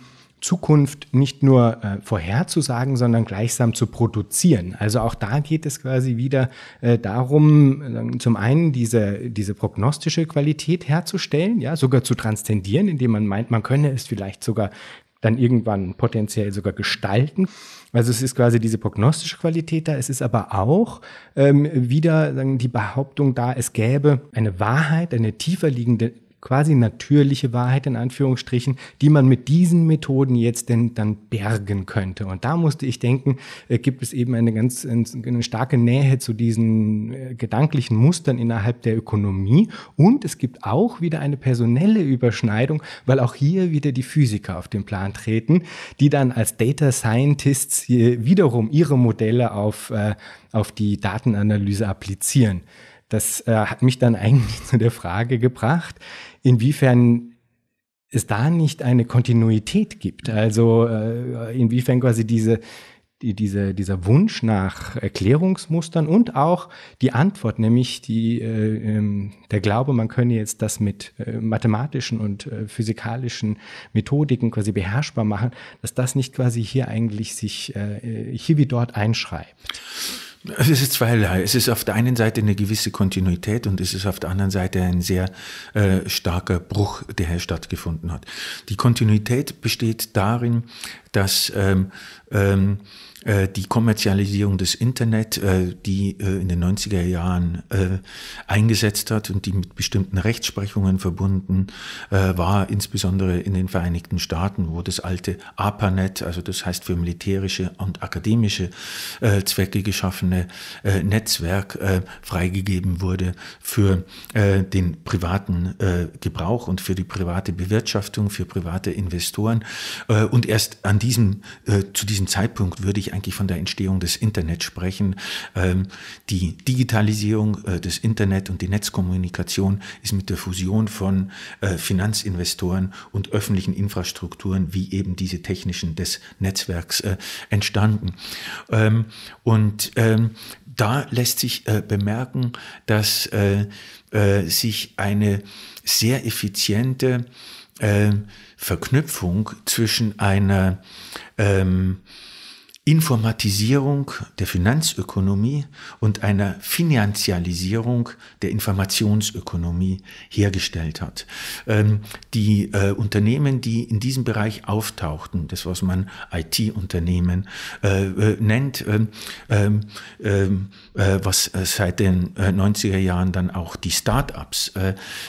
[SPEAKER 1] Zukunft nicht nur äh, vorherzusagen, sondern gleichsam zu produzieren. Also auch da geht es quasi wieder äh, darum, ähm, zum einen diese, diese prognostische Qualität herzustellen, ja, sogar zu transzendieren, indem man meint, man könne es vielleicht sogar dann irgendwann potenziell sogar gestalten. Also es ist quasi diese prognostische Qualität da, es ist aber auch ähm, wieder sagen, die Behauptung da, es gäbe eine Wahrheit, eine tiefer liegende quasi natürliche Wahrheit in Anführungsstrichen, die man mit diesen Methoden jetzt denn dann bergen könnte. Und da musste ich denken, äh, gibt es eben eine ganz eine starke Nähe zu diesen äh, gedanklichen Mustern innerhalb der Ökonomie. Und es gibt auch wieder eine personelle Überschneidung, weil auch hier wieder die Physiker auf den Plan treten, die dann als Data Scientists wiederum ihre Modelle auf, äh, auf die Datenanalyse applizieren. Das äh, hat mich dann eigentlich zu der Frage gebracht, inwiefern es da nicht eine Kontinuität gibt. Also äh, inwiefern quasi diese, diese, dieser Wunsch nach Erklärungsmustern und auch die Antwort, nämlich die, äh, ähm, der Glaube, man könne jetzt das mit äh, mathematischen und äh, physikalischen Methodiken quasi beherrschbar machen, dass das nicht quasi hier
[SPEAKER 2] eigentlich sich äh, hier wie dort einschreibt. Es ist zweierlei. Es ist auf der einen Seite eine gewisse Kontinuität und es ist auf der anderen Seite ein sehr äh, starker Bruch, der hier stattgefunden hat. Die Kontinuität besteht darin, dass ähm, ähm, äh, die Kommerzialisierung des Internet, äh, die äh, in den 90er Jahren eingesetzt hat und die mit bestimmten Rechtsprechungen verbunden war, insbesondere in den Vereinigten Staaten, wo das alte ARPANET, also das heißt für militärische und akademische Zwecke geschaffene Netzwerk, freigegeben wurde für den privaten Gebrauch und für die private Bewirtschaftung, für private Investoren. Und erst an diesem, zu diesem Zeitpunkt würde ich eigentlich von der Entstehung des Internets sprechen. Ähm, die Digitalisierung äh, des Internet und die Netzkommunikation ist mit der Fusion von äh, Finanzinvestoren und öffentlichen Infrastrukturen wie eben diese technischen des Netzwerks äh, entstanden. Ähm, und ähm, da lässt sich bemerken, dass sich eine sehr effiziente Verknüpfung zwischen einer ähm, Informatisierung der Finanzökonomie und einer Finanzialisierung der Informationsökonomie hergestellt hat. Ähm, die äh, Unternehmen, die in diesem Bereich auftauchten, das was man IT-Unternehmen äh, äh, nennt, ähm, ähm, was seit den 90er Jahren dann auch die Start-ups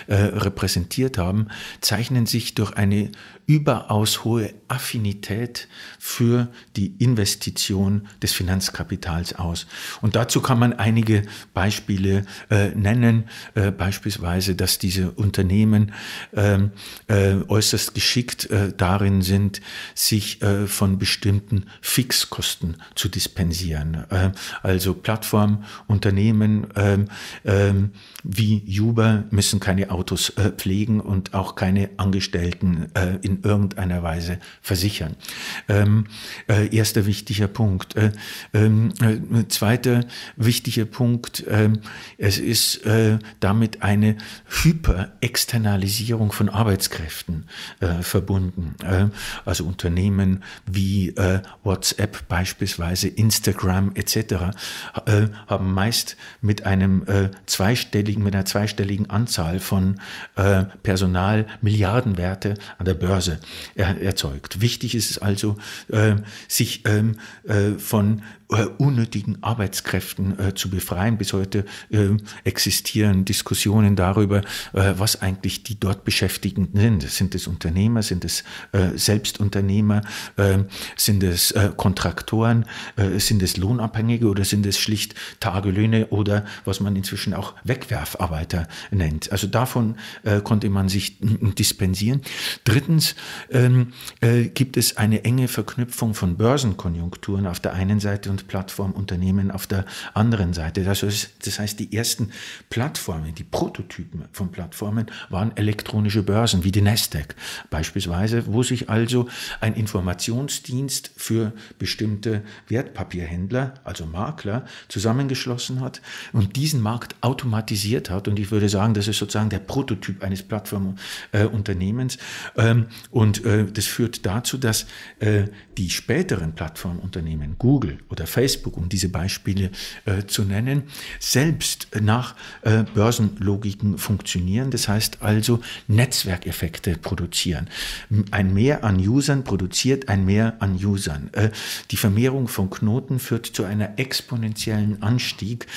[SPEAKER 2] repräsentiert haben, zeichnen sich durch eine überaus hohe Affinität für die Investition des Finanzkapitals aus. Und dazu kann man einige Beispiele äh, nennen, äh, beispielsweise, dass diese Unternehmen ähm, äh, äußerst geschickt äh, darin sind, sich äh, von bestimmten Fixkosten zu dispensieren. Äh, also Plattformunternehmen ähm, ähm, wie Uber müssen keine Autos äh, pflegen und auch keine Angestellten äh, in irgendeiner Weise versichern. Ähm, äh, erster wichtiger Punkt. Äh, ähm, äh, zweiter wichtiger Punkt. Ähm, es ist äh, damit eine Hyperexternalisierung von Arbeitskräften verbunden. also Unternehmen wie WhatsApp beispielsweise, Instagram etc. haben meist mit einem zweistelligen dreistelligen, mit einer zweistelligen Anzahl von äh, Personal Milliardenwerte an der Börse er, erzeugt. Wichtig ist es also, äh, sich ähm, äh, von äh, unnötigen Arbeitskräften äh, zu befreien. Bis heute äh, existieren Diskussionen darüber, was eigentlich die dort Beschäftigten sind. Sind es Unternehmer, sind es Selbstunternehmer, ähm, sind es Kontraktoren, sind es Lohnabhängige oder sind es schlicht Tagelöhne oder was man inzwischen auch wegwerft. Strafarbeiter nennt. Also davon äh, konnte man sich dispensieren. Drittens ähm, äh, gibt es eine enge Verknüpfung von Börsenkonjunkturen auf der einen Seite und Plattformunternehmen auf der anderen Seite. Das, heißt, das heißt die ersten Plattformen, die Prototypen von Plattformen waren elektronische Börsen, wie die Nasdaq beispielsweise, wo sich also ein Informationsdienst für bestimmte Wertpapierhändler, also Makler, zusammengeschlossen hat und diesen Markt automatisiert realisiert hat. Und ich würde sagen, das ist sozusagen der Prototyp eines Plattformunternehmens. Äh, ähm, und äh, das führt dazu, dass äh, die späteren Plattformunternehmen, Google oder Facebook, um diese Beispiele äh, zu nennen, selbst nach äh, Börsenlogiken funktionieren. Das heißt also Netzwerkeffekte produzieren. Ein Mehr an Usern produziert ein Mehr an Usern. Äh, die Vermehrung von Knoten führt zu einer exponentiellen Anstieg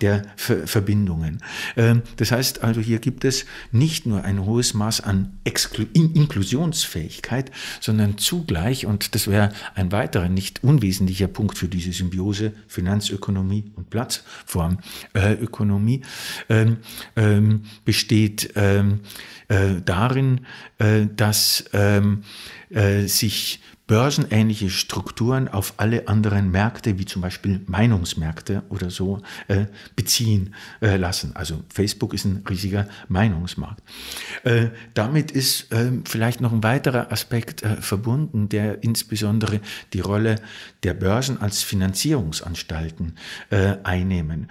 [SPEAKER 2] der Ver Verbindungen sein. Ähm, das heißt also, hier gibt es nicht nur ein hohes Maß an Exklu Inklusionsfähigkeit, sondern zugleich, und das wäre ein weiterer nicht unwesentlicher Punkt für diese Symbiose Finanzökonomie und Plattformökonomie, äh, ähm, ähm, besteht ähm, äh, darin, äh, dass ähm, äh, sich börsenähnliche Strukturen auf alle anderen Märkte, wie zum Beispiel Meinungsmärkte oder so, äh, beziehen äh, lassen. Also Facebook ist ein riesiger Meinungsmarkt. Äh, damit ist äh, vielleicht noch ein weiterer Aspekt äh, verbunden, der insbesondere die Rolle der Börsen als Finanzierungsanstalten äh, einnehmen.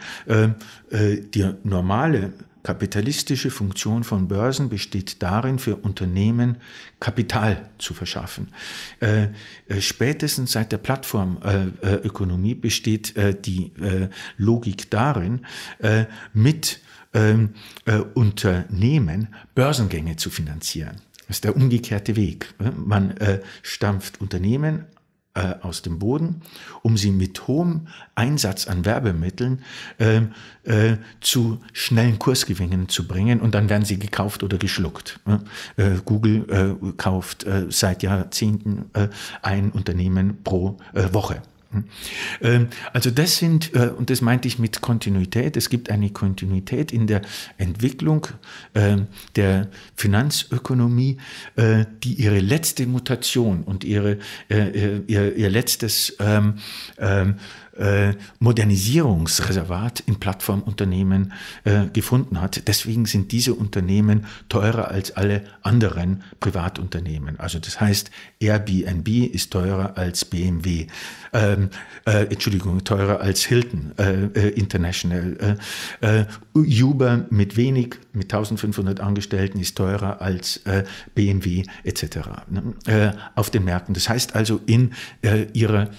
[SPEAKER 2] die normale Kapitalistische Funktion von Börsen besteht darin, für Unternehmen Kapital zu verschaffen. Äh, äh spätestens seit der Plattformökonomie äh, äh besteht äh, die äh, Logik darin, mit ähm, Unternehmen Börsengänge zu finanzieren. Das ist der umgekehrte Weg. Man stampft Unternehmen äh, aus dem Boden, um sie mit hohem Einsatz an Werbemitteln äh, äh, zu schnellen Kursgewinnen zu bringen und dann werden sie gekauft oder geschluckt. Äh, Google äh, kauft äh, seit Jahrzehnten ein Unternehmen pro Woche. Hm. Ähm, also das sind, äh, und das meinte ich mit Kontinuität, es gibt eine Kontinuität in der Entwicklung ähm, der Finanzökonomie, äh, die ihre letzte Mutation und ihre, äh, ihr, ihr letztes ähm, äh, Modernisierungsreservat in Plattformunternehmen äh, gefunden hat. Deswegen sind diese Unternehmen teurer als alle anderen Privatunternehmen. Also das heißt, Airbnb ist teurer als BMW, ähm, äh, Entschuldigung, teurer als Hilton äh, äh, International. Uber mit wenig, mit 1500 Angestellten ist teurer als BMW etc. Ne? auf den Märkten. Das heißt also in ihrer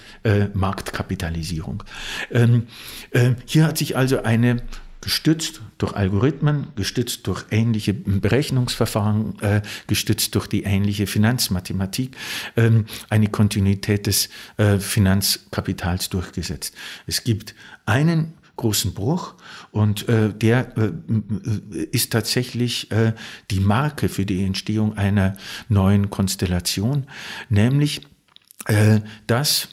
[SPEAKER 2] Marktkapitalisierung. Finanzierung. Ähm, äh, hier hat sich also eine gestützt durch Algorithmen, gestützt durch ähnliche Berechnungsverfahren, äh, gestützt durch die ähnliche Finanzmathematik, ähm, eine Kontinuität des äh, Finanzkapitals durchgesetzt. Es gibt einen großen Bruch und äh, der äh, äh ist tatsächlich äh, die Marke für die Entstehung einer neuen Konstellation, nämlich äh, dass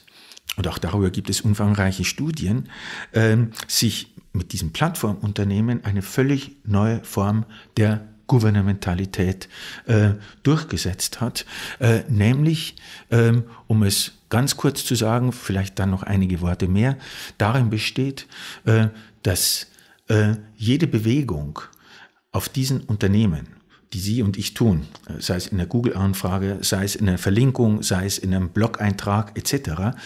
[SPEAKER 2] und auch darüber gibt es umfangreiche Studien, ähm, sich mit diesem Plattformunternehmen eine völlig neue Form der Gouvernementalität äh, durchgesetzt hat, äh, nämlich, ähm, um es ganz kurz zu sagen, vielleicht dann noch einige Worte mehr, darin besteht, äh, dass äh, jede Bewegung auf diesen Unternehmen die Sie und ich tun, sei es in der Google-Anfrage, sei es in der Verlinkung, sei es in einem Blog-Eintrag etc.,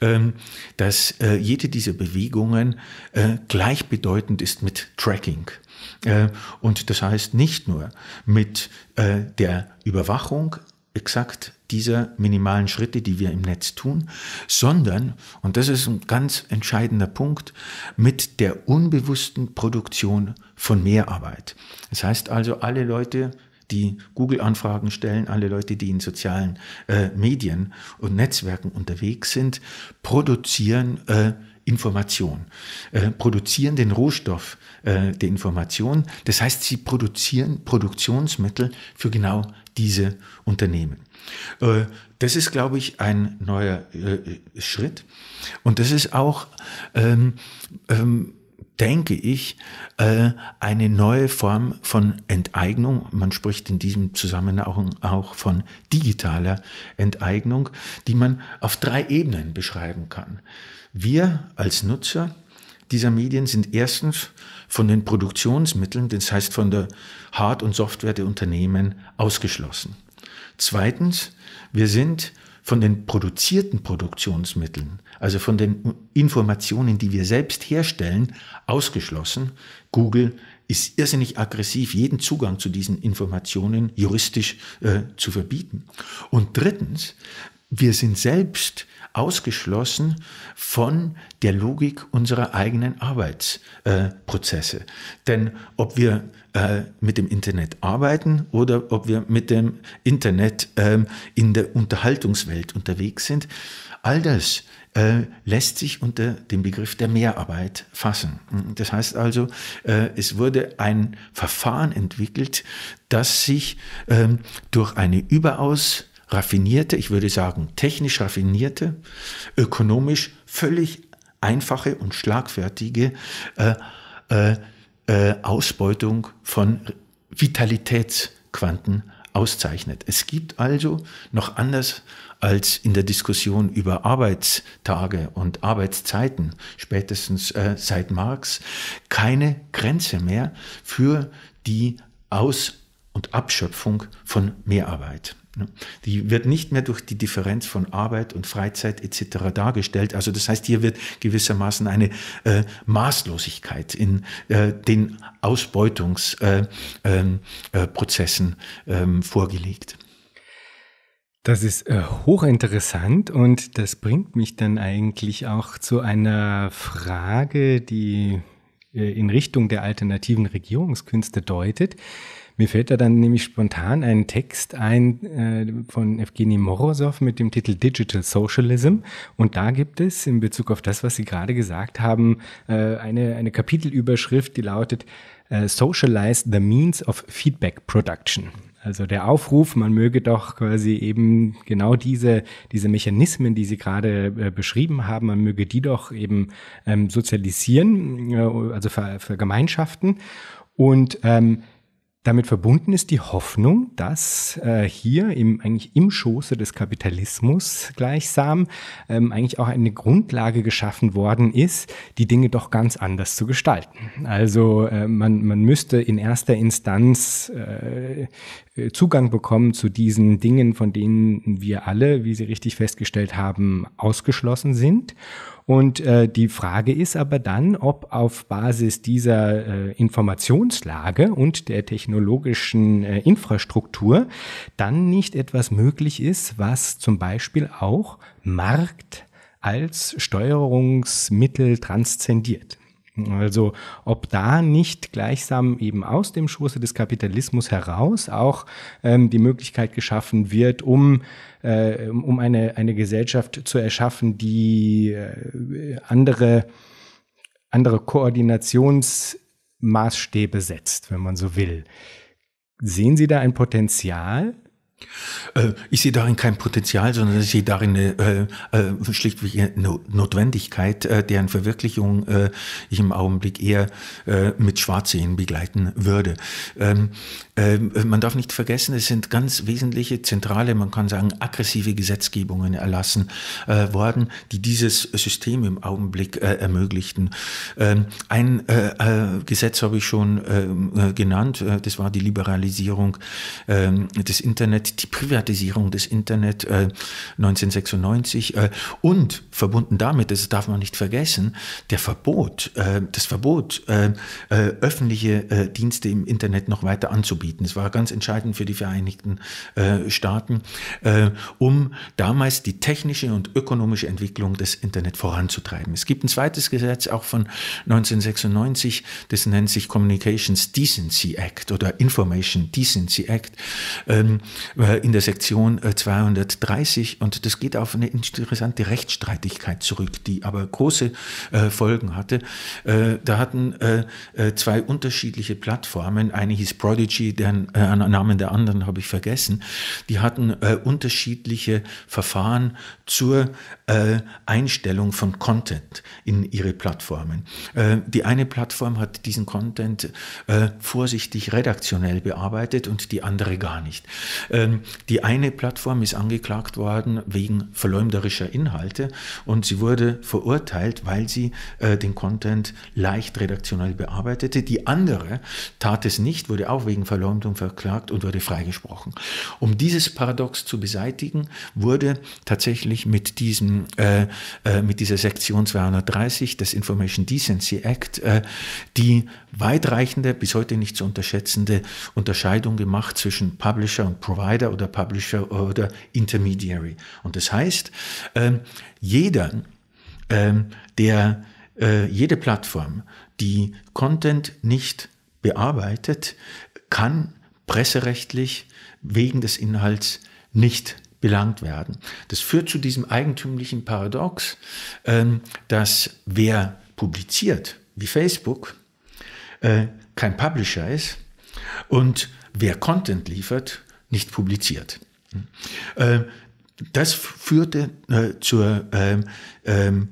[SPEAKER 2] ähm, dass äh, jede dieser Bewegungen äh, gleichbedeutend ist mit Tracking. Äh, und das heißt nicht nur mit der Überwachung exakt dieser minimalen Schritte, die wir im Netz tun, sondern, und das ist ein ganz entscheidender Punkt, mit der unbewussten Produktion von Mehrarbeit. Das heißt also, alle Leute, die Google-Anfragen stellen, alle Leute, die in sozialen äh, Medien und Netzwerken unterwegs sind, produzieren äh, Information, äh, produzieren den Rohstoff äh, der Information. Das heißt, sie produzieren Produktionsmittel für genau diese Unternehmen. Äh, das ist, glaube ich, ein neuer äh, Schritt. Und das ist auch, ähm, ähm, denke ich, äh, eine neue Form von Enteignung. Man spricht in diesem Zusammenhang auch von digitaler Enteignung, die man auf drei Ebenen beschreiben kann. Wir als Nutzer dieser Medien sind erstens von den Produktionsmitteln, das heißt von der Hard- und Software der Unternehmen, ausgeschlossen. Zweitens, wir sind von den produzierten Produktionsmitteln, also von den Informationen, die wir selbst herstellen, ausgeschlossen. Google ist irrsinnig aggressiv, jeden Zugang zu diesen Informationen juristisch äh, zu verbieten. Und drittens, wir sind selbst ausgeschlossen von der Logik unserer eigenen Arbeitsprozesse. Äh, Denn ob wir äh, mit dem Internet arbeiten oder ob wir mit dem Internet äh, in der Unterhaltungswelt unterwegs sind, all das äh, lässt sich unter dem Begriff der Mehrarbeit fassen. Das heißt also, äh, es wurde ein Verfahren entwickelt, das sich ähm, durch eine überaus raffinierte, ich würde sagen technisch raffinierte, ökonomisch völlig einfache und schlagfertige äh, äh, äh, Ausbeutung von Vitalitätsquanten auszeichnet. Es gibt also noch anders als in der Diskussion über Arbeitstage und Arbeitszeiten, spätestens äh, seit Marx, keine Grenze mehr für die Aus- und Abschöpfung von Mehrarbeit. Ne? Die wird nicht mehr durch die Differenz von Arbeit und Freizeit etc. dargestellt. Also das heißt, hier wird gewissermaßen eine äh, Maßlosigkeit in äh, den Ausbeutungsprozessen äh, ähm, äh ähm, vorgelegt. Das ist äh, hochinteressant und das bringt mich
[SPEAKER 1] dann eigentlich auch zu einer Frage, die äh, in Richtung der alternativen Regierungskünste deutet. Mir fällt da dann nämlich spontan ein Text ein äh, von Evgeny Morozov mit dem Titel Digital Socialism. Und da gibt es in Bezug auf das, was Sie gerade gesagt haben, äh, eine, eine Kapitelüberschrift, die lautet äh, Socialize the Means of Feedback Production. Also der Aufruf, man möge doch quasi eben genau diese, diese Mechanismen, die Sie gerade äh, beschrieben haben, man möge die doch eben ähm, sozialisieren, äh, also ver, vergemeinschaften. Und ähm, damit verbunden ist die Hoffnung, dass äh, hier im, eigentlich im Schoße des Kapitalismus gleichsam ähm, eigentlich auch eine Grundlage geschaffen worden ist, die Dinge doch ganz anders zu gestalten. Also äh, man, man müsste in erster Instanz äh, Zugang bekommen zu diesen Dingen, von denen wir alle, wie Sie richtig festgestellt haben, ausgeschlossen sind. Und äh, die Frage ist aber dann, ob auf Basis dieser äh, Informationslage und der technologischen äh, Infrastruktur dann nicht etwas möglich ist, was zum Beispiel auch Markt als Steuerungsmittel transzendiert. Also ob da nicht gleichsam eben aus dem Schoße des Kapitalismus heraus auch ähm, die Möglichkeit geschaffen wird, um, äh, um eine, eine Gesellschaft zu erschaffen, die äh, andere, andere Koordinationsmaßstäbe setzt, wenn man so will. Sehen Sie da ein Potenzial?
[SPEAKER 2] Äh, ich sehe darin kein Potenzial, sondern ich sehe darin eine, äh, äh schlichtweg eine Notwendigkeit, äh, deren Verwirklichung äh, ich im Augenblick eher äh, mit Schwarzsehen begleiten würde. Ähm, ähm, man darf nicht vergessen, es sind ganz wesentliche, zentrale, man kann sagen, aggressive Gesetzgebungen erlassen äh, worden, die dieses System im Augenblick äh, ermöglichten. Ähm, ein äh, äh Gesetz habe ich schon ähm, äh, genannt, äh, das war die Liberalisierung ähm, des Internet, die Privatisierung des Internet 1996 und verbunden damit, das darf man nicht vergessen, der Verbot, das Verbot, öffentliche Dienste im Internet noch weiter anzubieten anbieten. Es war ganz entscheidend für die Vereinigten äh, Staaten, äh, um damals die technische und ökonomische Entwicklung des Internet voranzutreiben. Es gibt ein zweites Gesetz auch von 1996, das nennt sich Communications Decency Act oder Information Decency Act ähm, äh, in der Sektion 230 äh, und das geht auf eine interessante Rechtsstreitigkeit zurück, die aber große äh, Folgen hatte. Äh, da hatten zwei unterschiedliche Plattformen, eine hieß Prodigy, den äh, Namen der anderen habe ich vergessen, die hatten äh, unterschiedliche Verfahren zur äh, Einstellung von Content in ihre Plattformen. Äh, die eine Plattform hat diesen Content äh, vorsichtig redaktionell bearbeitet und die andere gar nicht. Ähm, die eine Plattform ist angeklagt worden wegen verleumderischer Inhalte und sie wurde verurteilt, weil sie äh, den Content leicht redaktionell bearbeitete. Die andere tat es nicht, wurde auch wegen Verleumderischer Verleumdung verklagt und wurde freigesprochen. Um dieses Paradox zu beseitigen, wurde tatsächlich mit, diesem, äh, äh, mit dieser Sektion 230 des Information Decency Act äh, die weitreichende, bis heute nicht zu unterschätzende Unterscheidung gemacht zwischen Publisher und Provider oder Publisher oder Intermediary. Und das heißt, ähm, jeder, ähm, der äh, jede Plattform, die Content nicht bearbeitet, kann presserechtlich wegen des Inhalts nicht belangt werden. Das führt zu diesem eigentümlichen Paradox, ähm, dass wer publiziert, wie Facebook, äh, kein Publisher ist und wer Content liefert, nicht publiziert. Äh, das führte äh, zur ähm, ähm,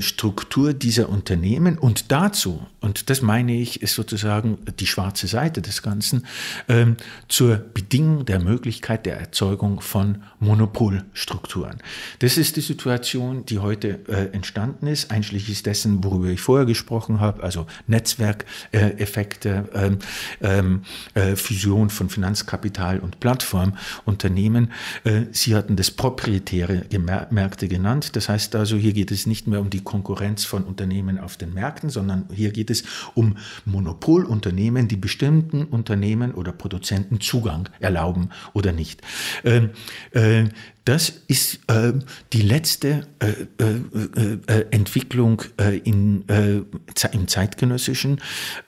[SPEAKER 2] Struktur dieser Unternehmen und dazu und das meine ich, ist sozusagen die schwarze Seite des Ganzen, ähm, zur Bedingung der Möglichkeit der Erzeugung von Monopolstrukturen. Das ist die Situation, die heute äh, entstanden ist, einschließlich dessen, worüber ich vorher gesprochen habe, also Netzwerkeffekte, ähm, ähm, äh, Fusion von Finanzkapital und Plattformunternehmen. Äh, Sie hatten das proprietäre Märkte genannt. Das heißt also, hier geht es nicht mehr um die Konkurrenz von Unternehmen auf den Märkten, sondern hier geht es ist, um Monopolunternehmen, die bestimmten Unternehmen oder Produzenten Zugang erlauben oder nicht. Ähm, äh, das ist äh, die letzte äh, äh, äh, äh Entwicklung äh, in, im zeitgenössischen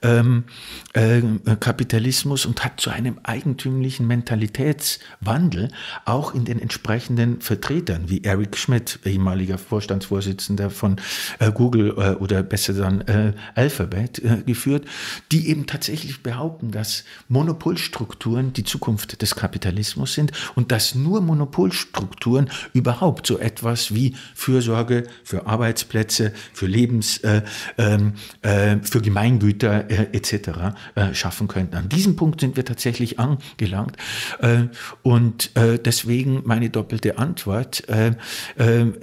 [SPEAKER 2] ähm, Kapitalismus und hat zu einem eigentümlichen Mentalitätswandel auch in den entsprechenden Vertretern wie Eric Schmidt, ehemaliger Vorstandsvorsitzender von Google oder besser dann Alphabet geführt, die eben tatsächlich behaupten, dass Monopolstrukturen die Zukunft des Kapitalismus sind und dass nur Monopolstrukturen Strukturen überhaupt so etwas wie Fürsorge für Arbeitsplätze, für Lebens, äh, ähm, äh, für Gemeingüter äh, etc. Äh, schaffen könnten. An diesem Punkt sind wir tatsächlich angelangt äh, und äh, deswegen meine doppelte Antwort: Eine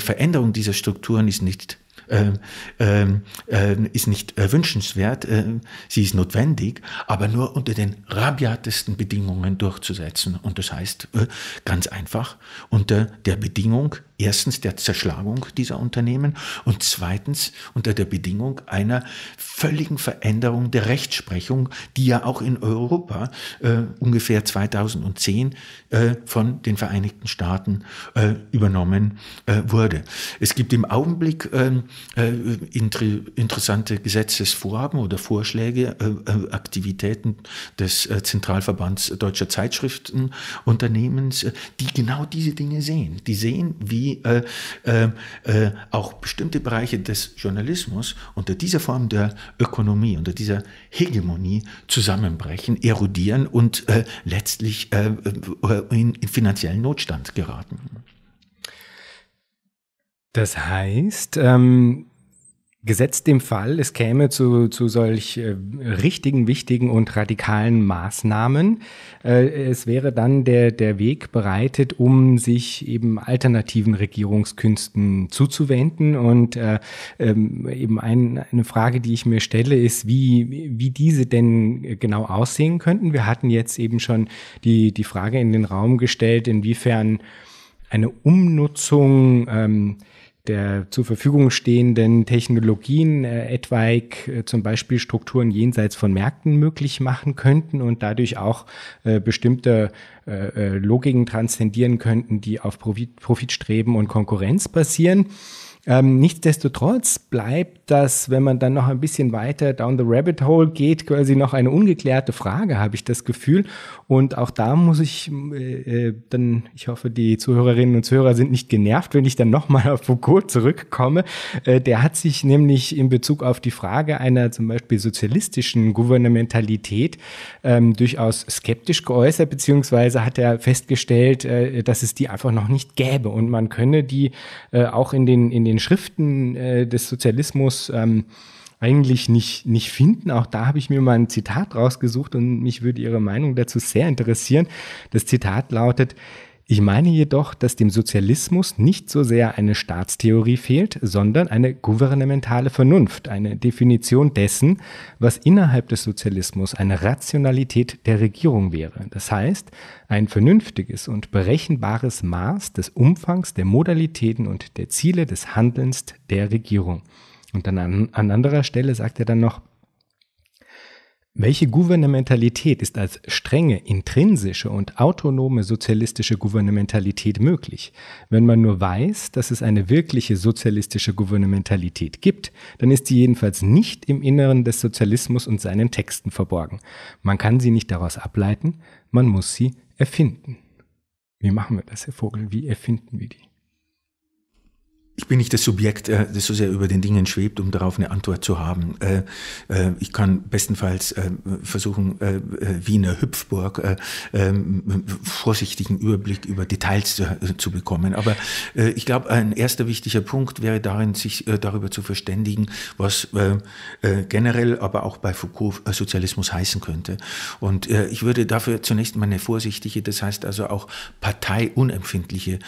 [SPEAKER 2] Veränderung dieser Strukturen ist nicht ähm, ähm, ähm, ist nicht äh, wünschenswert, äh, sie ist notwendig, aber nur unter den rabiatesten Bedingungen durchzusetzen. Und das heißt äh, ganz einfach unter der Bedingung, erstens der Zerschlagung dieser Unternehmen und zweitens unter der Bedingung einer völligen Veränderung der Rechtsprechung, die ja auch in Europa äh, ungefähr 2010 äh, von den Vereinigten Staaten äh, übernommen äh, wurde. Es gibt im Augenblick ähm, äh, inter interessante Gesetzesvorhaben oder Vorschläge, äh, Aktivitäten des Zentralverbands deutscher Zeitschriftenunternehmen, die genau diese Dinge sehen. Die sehen, wie die äh, ähm, äh, auch bestimmte Bereiche des Journalismus unter dieser Form der Ökonomie, unter dieser Hegemonie zusammenbrechen, erodieren und äh, letztlich äh, äh, in, in finanziellen Notstand geraten.
[SPEAKER 1] Das heißt, ähm, Gesetzt dem Fall, es käme zu, zu solch äh, richtigen, wichtigen und radikalen Maßnahmen. Äh, es wäre dann der, der Weg bereitet, um sich eben alternativen Regierungskünsten zuzuwenden. Und äh, ähm, eben ein, eine Frage, die ich mir stelle, ist, wie, wie diese denn genau aussehen könnten. Wir hatten jetzt eben schon die, die Frage in den Raum gestellt, inwiefern eine Umnutzung ähm, der zur Verfügung stehenden Technologien äh, etwaig äh, zum Beispiel Strukturen jenseits von Märkten möglich machen könnten und dadurch auch äh, bestimmte äh, äh Logiken transzendieren könnten, die auf Profit, Profitstreben und Konkurrenz basieren. Ähm, nichtsdestotrotz bleibt dass, wenn man dann noch ein bisschen weiter down the rabbit hole geht, quasi noch eine ungeklärte Frage, habe ich das Gefühl. Und auch da muss ich äh, äh dann, ich hoffe, die Zuhörerinnen und Zuhörer sind nicht genervt, wenn ich dann nochmal auf Foucault zurückkomme. Äh, der hat sich nämlich in Bezug auf die Frage einer zum Beispiel sozialistischen Gouvernementalität ähm, durchaus skeptisch geäußert, beziehungsweise hat er festgestellt, äh, dass es die einfach noch nicht gäbe und man könne die äh, auch in den, in den Schriften äh, des Sozialismus Kurs ähm, eigentlich nicht, nicht finden. Auch da habe ich mir mal ein Zitat rausgesucht und mich würde Ihre Meinung dazu sehr interessieren. Das Zitat lautet, ich meine jedoch, dass dem Sozialismus nicht so sehr eine Staatstheorie fehlt, sondern eine gouvernementale Vernunft, eine Definition dessen, was innerhalb des Sozialismus eine Rationalität der Regierung wäre. Das heißt, ein vernünftiges und berechenbares Maß des Umfangs, der Modalitäten und der Ziele des Handelns der Regierung. Und dann an, an anderer Stelle sagt er dann noch, welche Gouvernementalität ist als strenge, intrinsische und autonome sozialistische Gouvernementalität möglich? Wenn man nur weiß, dass es eine wirkliche sozialistische Gouvernementalität gibt, dann ist sie jedenfalls nicht im Inneren des Sozialismus und seinen Texten verborgen. Man kann sie nicht daraus ableiten, man muss sie erfinden. Wie machen wir das, Herr Vogel? Wie erfinden wir die?
[SPEAKER 2] ich bin nicht das Subjekt, äh, das so sehr über den Dingen schwebt, um darauf eine Antwort zu haben. Äh, äh, ich kann bestenfalls versuchen, wie in der Hüpfburg ähm, vorsichtigen Überblick über Details zu bekommen. Aber ich glaube, ein erster wichtiger Punkt wäre darin, sich darüber zu verständigen, was generell, aber auch bei Foucault Sozialismus heißen könnte. Und ich würde dafür zunächst mal eine vorsichtige, das heißt also auch parteiunempfindliche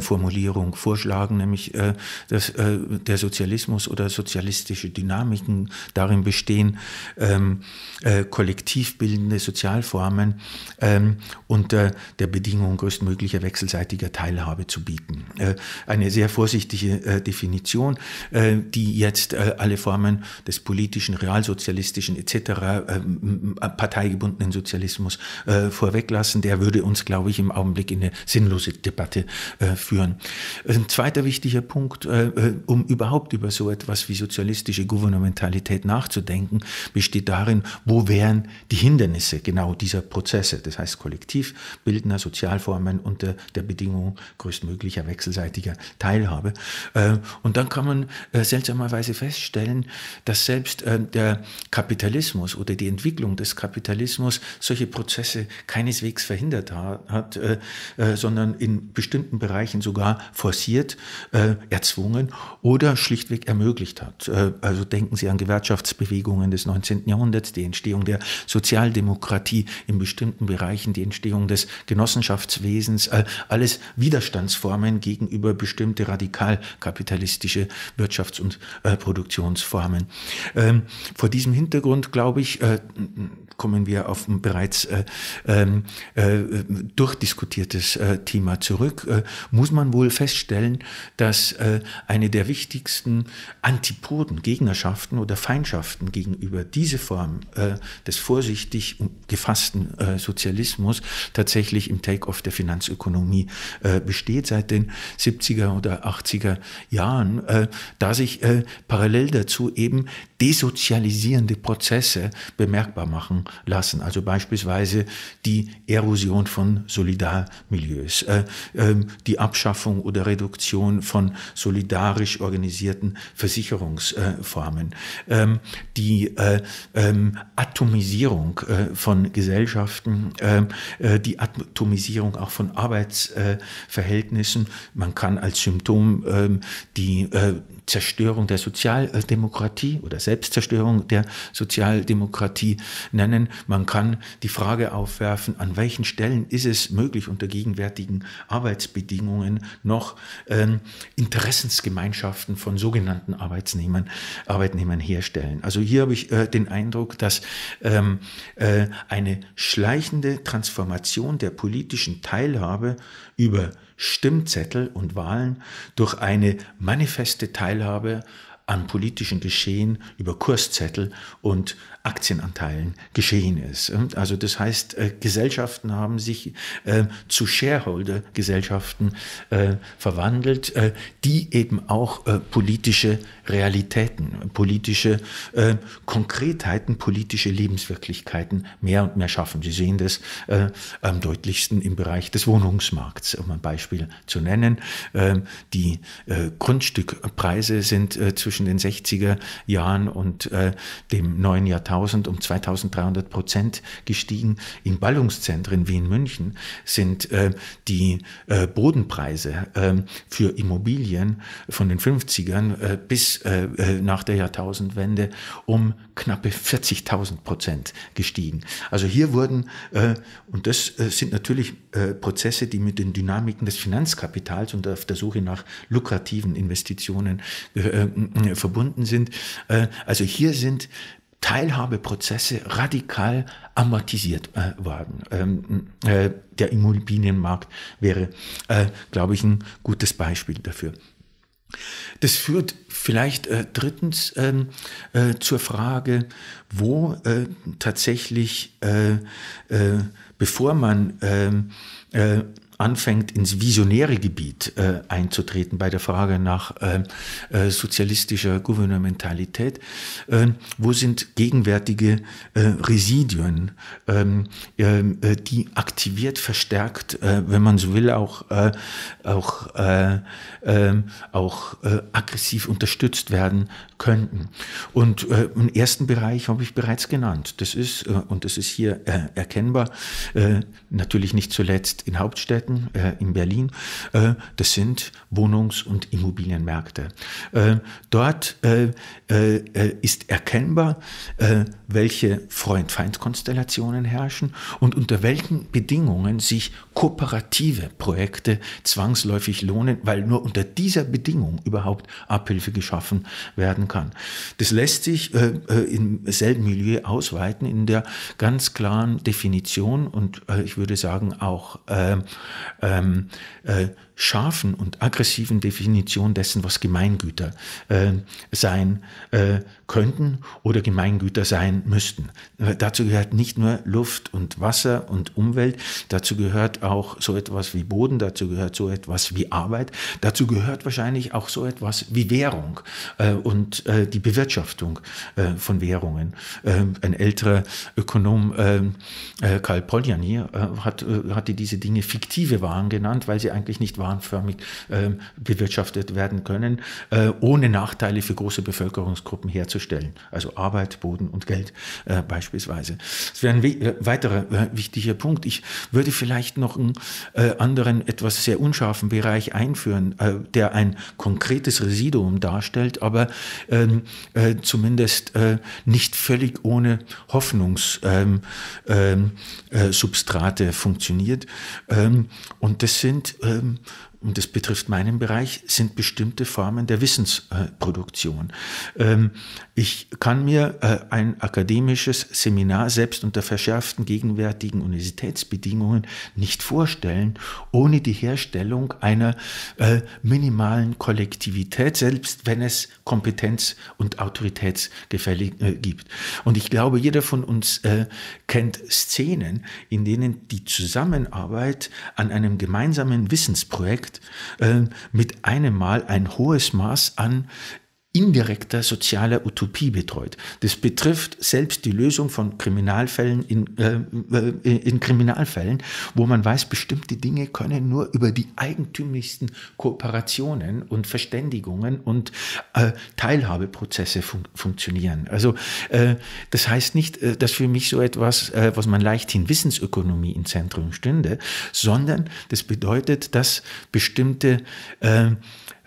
[SPEAKER 2] Formulierung vorschlagen, nämlich äh, dass, äh, der Sozialismus oder sozialistische Dynamiken darin bestehen, ähm, äh, kollektiv bildende Sozialformen ähm, unter der Bedingung größtmöglicher wechselseitiger Teilhabe zu bieten. Äh, eine sehr vorsichtige äh, Definition, äh, die jetzt alle Formen des politischen, realsozialistischen etc., parteigebundenen Sozialismus vorweglassen, der würde uns, glaube ich, im Augenblick in eine sinnlose Debatte führen. Ein zweiter wichtiger Punkt, äh, äh, um überhaupt über so etwas wie sozialistische Gouvernementalität nachzudenken, besteht darin, wo wären die Hindernisse genau dieser Prozesse, das heißt kollektiv bildender Sozialformen unter der Bedingung größtmöglicher wechselseitiger Teilhabe. Äh, und dann kann man äh, seltsamerweise feststellen, dass selbst äh, der Kapitalismus oder die Entwicklung des Kapitalismus solche Prozesse keineswegs verhindert hat, hat äh, sondern in bestimmten Bereichen sogar forciert. Äh, erzwungen oder schlichtweg ermöglicht hat. Äh, also denken Sie an Gewerkschaftsbewegungen des 19. Jahrhunderts, die Entstehung der Sozialdemokratie in bestimmten Bereichen, die Entstehung des Genossenschaftswesens, äh, alles Widerstandsformen gegenüber bestimmte radikal kapitalistische Wirtschafts- und äh, Produktionsformen. Ähm, vor diesem Hintergrund glaube ich, kommen wir auf ein bereits äh, ähm, äh, durchdiskutiertes äh, Thema zurück, äh, muss man wohl feststellen, dass äh, eine der wichtigsten Antipoden, Gegnerschaften oder Feindschaften gegenüber diese Form des vorsichtig gefassten Sozialismus tatsächlich im Take-off der Finanzökonomie besteht seit den 70er oder 80er Jahren, da sich parallel dazu eben desozialisierende Prozesse bemerkbar machen lassen. Also beispielsweise die Erosion von Solidarmilieus, äh, äh, die Abschaffung oder Reduktion von solidarisch organisierten Versicherungsformen, äh, ähm, die äh, ähm, Atomisierung äh, von Gesellschaften, äh, die Atomisierung auch von Arbeitsverhältnissen. Man kann als Symptom ähm, die Zerstörung der Sozialdemokratie oder Selbstzerstörung der Sozialdemokratie nennen. Man kann die Frage aufwerfen, an welchen Stellen ist es möglich, unter gegenwärtigen Arbeitsbedingungen noch ähm, Interessensgemeinschaften von sogenannten Arbeitsnehmern, Arbeitnehmern herstellen. Also hier habe ich äh, den Eindruck, dass ähm, äh, eine schleichende Transformation der politischen Teilhabe über Stimmzettel und Wahlen durch eine manifeste Teilhabe am politischen Geschehen über Kurszettel und Aktienanteilen geschehen ist. Also das heißt, äh, Gesellschaften haben sich äh, zu Shareholder-Gesellschaften äh, verwandelt, die eben auch politische Realitäten, politische Konkretheiten, politische Lebenswirklichkeiten mehr und mehr schaffen. Sie sehen das am deutlichsten im Bereich des Wohnungsmarkts, um ein Beispiel zu nennen. Ähm, die Grundstückpreise sind zwischen den 60er Jahren und dem neuen Jahrtausend 2000 um 2300 Prozent gestiegen. In Ballungszentren wie in München sind äh, die äh, Bodenpreise äh, für Immobilien von den 50ern äh, bis äh, äh, nach der Jahrtausendwende um knappe 40.000 Prozent gestiegen. Also hier wurden, und das sind natürlich Prozesse, die mit den Dynamiken des Finanzkapitals und auf der Suche nach lukrativen Investitionen verbunden sind. also hier sind Teilhabeprozesse radikal amortisiert äh, worden. Ähm, äh, der Immobilienmarkt wäre, äh, glaube ich, ein gutes Beispiel dafür. Das führt vielleicht äh, drittens ähm, äh, zur Frage, wo äh, tatsächlich, äh, äh, bevor man ähm, äh, anfängt, ins visionäre Gebiet äh, einzutreten bei der Frage nach äh, äh sozialistischer Gouvernementalität. Äh, wo sind gegenwärtige äh, Residuen, ähm, ähm, äh, die aktiviert, verstärkt, wenn man so will, auch, auch, ähm, auch aggressiv unterstützt werden könnten? Und im ersten Bereich habe ich bereits genannt. Das ist, und das ist hier erkennbar, natürlich nicht zuletzt in Hauptstädten, Städten äh, in Berlin. Äh, das sind Wohnungs- und Immobilienmärkte. Äh, dort äh, äh, äh, ist erkennbar, welche Freund-Feind-Konstellationen herrschen und unter welchen Bedingungen sich kooperative Projekte zwangsläufig lohnen, weil nur unter dieser Bedingung überhaupt Abhilfe geschaffen werden kann. Das lässt sich äh, äh im selben Milieu ausweiten in der ganz klaren Definition und äh, ich würde sagen auch ähm, ähm äh, scharfen und aggressiven Definition dessen, was Gemeingüter äh, sein äh, könnten oder Gemeingüter sein müssten. dazu gehört nicht nur Luft und Wasser und Umwelt, dazu gehört auch so etwas wie Boden, dazu gehört so etwas wie Arbeit, dazu gehört wahrscheinlich auch so etwas wie Währung äh, und äh, die Bewirtschaftung äh, von Währungen. ein älterer Ökonom, Karl Poljani, hat, hatte diese Dinge fiktive Waren genannt, weil sie eigentlich nicht waren warenförmig ähm, bewirtschaftet werden können, äh, ohne Nachteile für große Bevölkerungsgruppen herzustellen. Also Arbeit, Boden und Geld äh, beispielsweise. Das wäre ein we äh, weiterer äh, wichtiger Punkt. Ich würde vielleicht noch einen äh, anderen, etwas sehr unscharfen Bereich einführen, äh, der ein konkretes Residuum darstellt, aber ähm, zumindest nicht völlig ohne Hoffnungssubstrate ähm, ähm funktioniert. Ähm, und das sind ähm, und das betrifft meinen Bereich, sind bestimmte Formen der Wissensproduktion. Ähm, ich kann mir äh, ein akademisches Seminar selbst unter verschärften gegenwärtigen Universitätsbedingungen nicht vorstellen, ohne die Herstellung einer äh, minimalen Kollektivität, selbst wenn es Kompetenz- und Autoritätsgefälle äh, gibt. Und ich glaube, jeder von uns kennt Szenen, in denen die Zusammenarbeit an einem gemeinsamen Wissensprojekt äh, mit einem Mal ein hohes Maß an indirekter sozialer Utopie betreut. Das betrifft selbst die Lösung von Kriminalfällen in, äh, äh, in Kriminalfällen, wo man weiß, bestimmte Dinge können nur über die eigentümlichsten Kooperationen und Verständigungen und äh, Teilhabeprozesse fun funktionieren. Also äh, das heißt nicht, äh, dass für mich so etwas, äh, was man leichthin Wissensökonomie im Zentrum stünde, sondern das bedeutet, dass bestimmte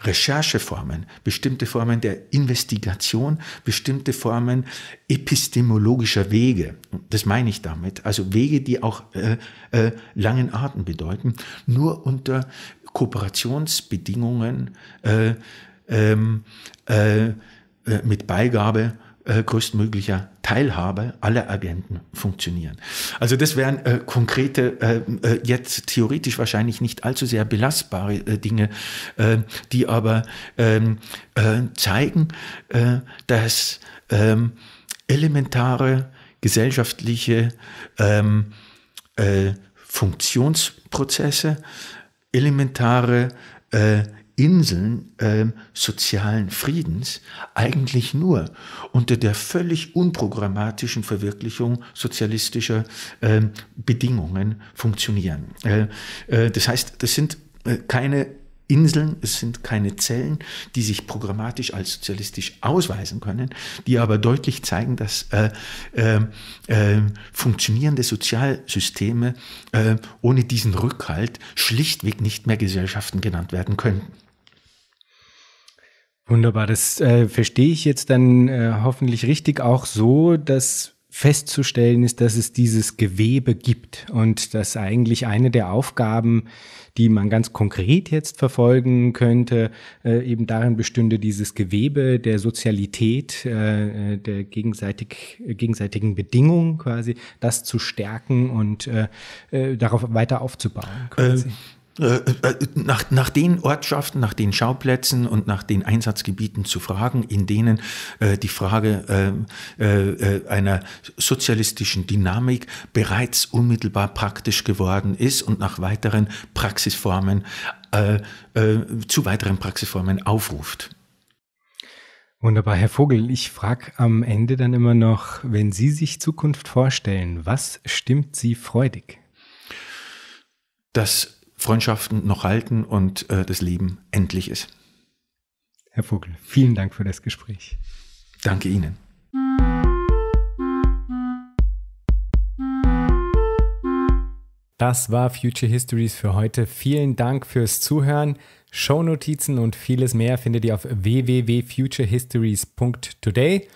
[SPEAKER 2] Rechercheformen, bestimmte Formen der Investigation, bestimmte Formen epistemologischer Wege. Das meine ich damit. Also Wege, die auch äh, äh, langen Arten bedeuten, nur unter Kooperationsbedingungen äh, ähm, äh, äh, mit Beigabe äh, größtmöglicher Teilhabe aller Agenten funktionieren. Also das wären äh, konkrete, äh, äh jetzt theoretisch wahrscheinlich nicht allzu sehr belastbare äh, Dinge, die aber ähm, zeigen, dass ähm, elementare gesellschaftliche ähm, Funktionsprozesse, elementare Inseln äh, sozialen Friedens eigentlich nur unter der völlig unprogrammatischen Verwirklichung sozialistischer äh, Bedingungen funktionieren. Äh, äh, das heißt, das sind äh, keine Inseln, es sind keine Zellen, die sich programmatisch als sozialistisch ausweisen können, die aber deutlich zeigen, dass äh, äh, äh, funktionierende Sozialsysteme äh, ohne diesen Rückhalt schlichtweg nicht mehr Gesellschaften genannt werden könnten.
[SPEAKER 1] Wunderbar, das äh, verstehe ich jetzt dann äh, hoffentlich richtig auch so, dass festzustellen ist, dass es dieses Gewebe gibt und dass eigentlich eine der Aufgaben äh, die man ganz konkret jetzt verfolgen könnte, äh, eben darin bestünde, dieses Gewebe der Sozialität, äh, äh der gegenseitig, äh, gegenseitigen Bedingungen quasi, das zu stärken und äh, äh darauf weiter
[SPEAKER 2] aufzubauen. Ähm, quasi. Äh, äh, nach, nach den Ortschaften, nach den Schauplätzen und nach den Einsatzgebieten zu fragen, in denen äh, die Frage äh, äh, einer sozialistischen Dynamik bereits unmittelbar praktisch geworden ist und nach weiteren Praxisformen, äh, zu weiteren Praxisformen aufruft.
[SPEAKER 1] Wunderbar, Herr Vogel, ich frage am Ende dann immer noch, wenn Sie sich Zukunft vorstellen, was stimmt Sie freudig?
[SPEAKER 2] Das Freundschaften noch halten und äh, das Leben endlich ist. Herr Vogel, vielen Dank für das Gespräch. Danke Ihnen.
[SPEAKER 1] Das war Future Histories für heute. Vielen Dank fürs Zuhören. Shownotizen und vieles mehr findet ihr auf www.futurehistories.today.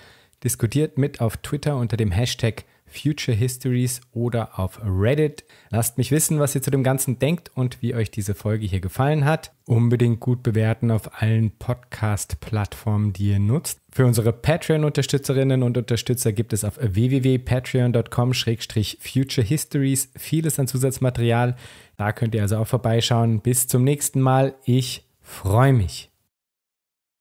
[SPEAKER 1] Diskutiert mit auf Twitter unter dem Hashtag Future Histories oder auf Reddit. Lasst mich wissen, was ihr zu dem Ganzen denkt und wie euch diese Folge hier gefallen hat. Unbedingt gut bewerten auf allen Podcast-Plattformen, die ihr nutzt. Für unsere Patreon-Unterstützerinnen und Unterstützer gibt es auf www.patreon.com-futurehistories vieles an Zusatzmaterial. Da könnt ihr also auch vorbeischauen. Bis zum nächsten Mal. Ich freue mich.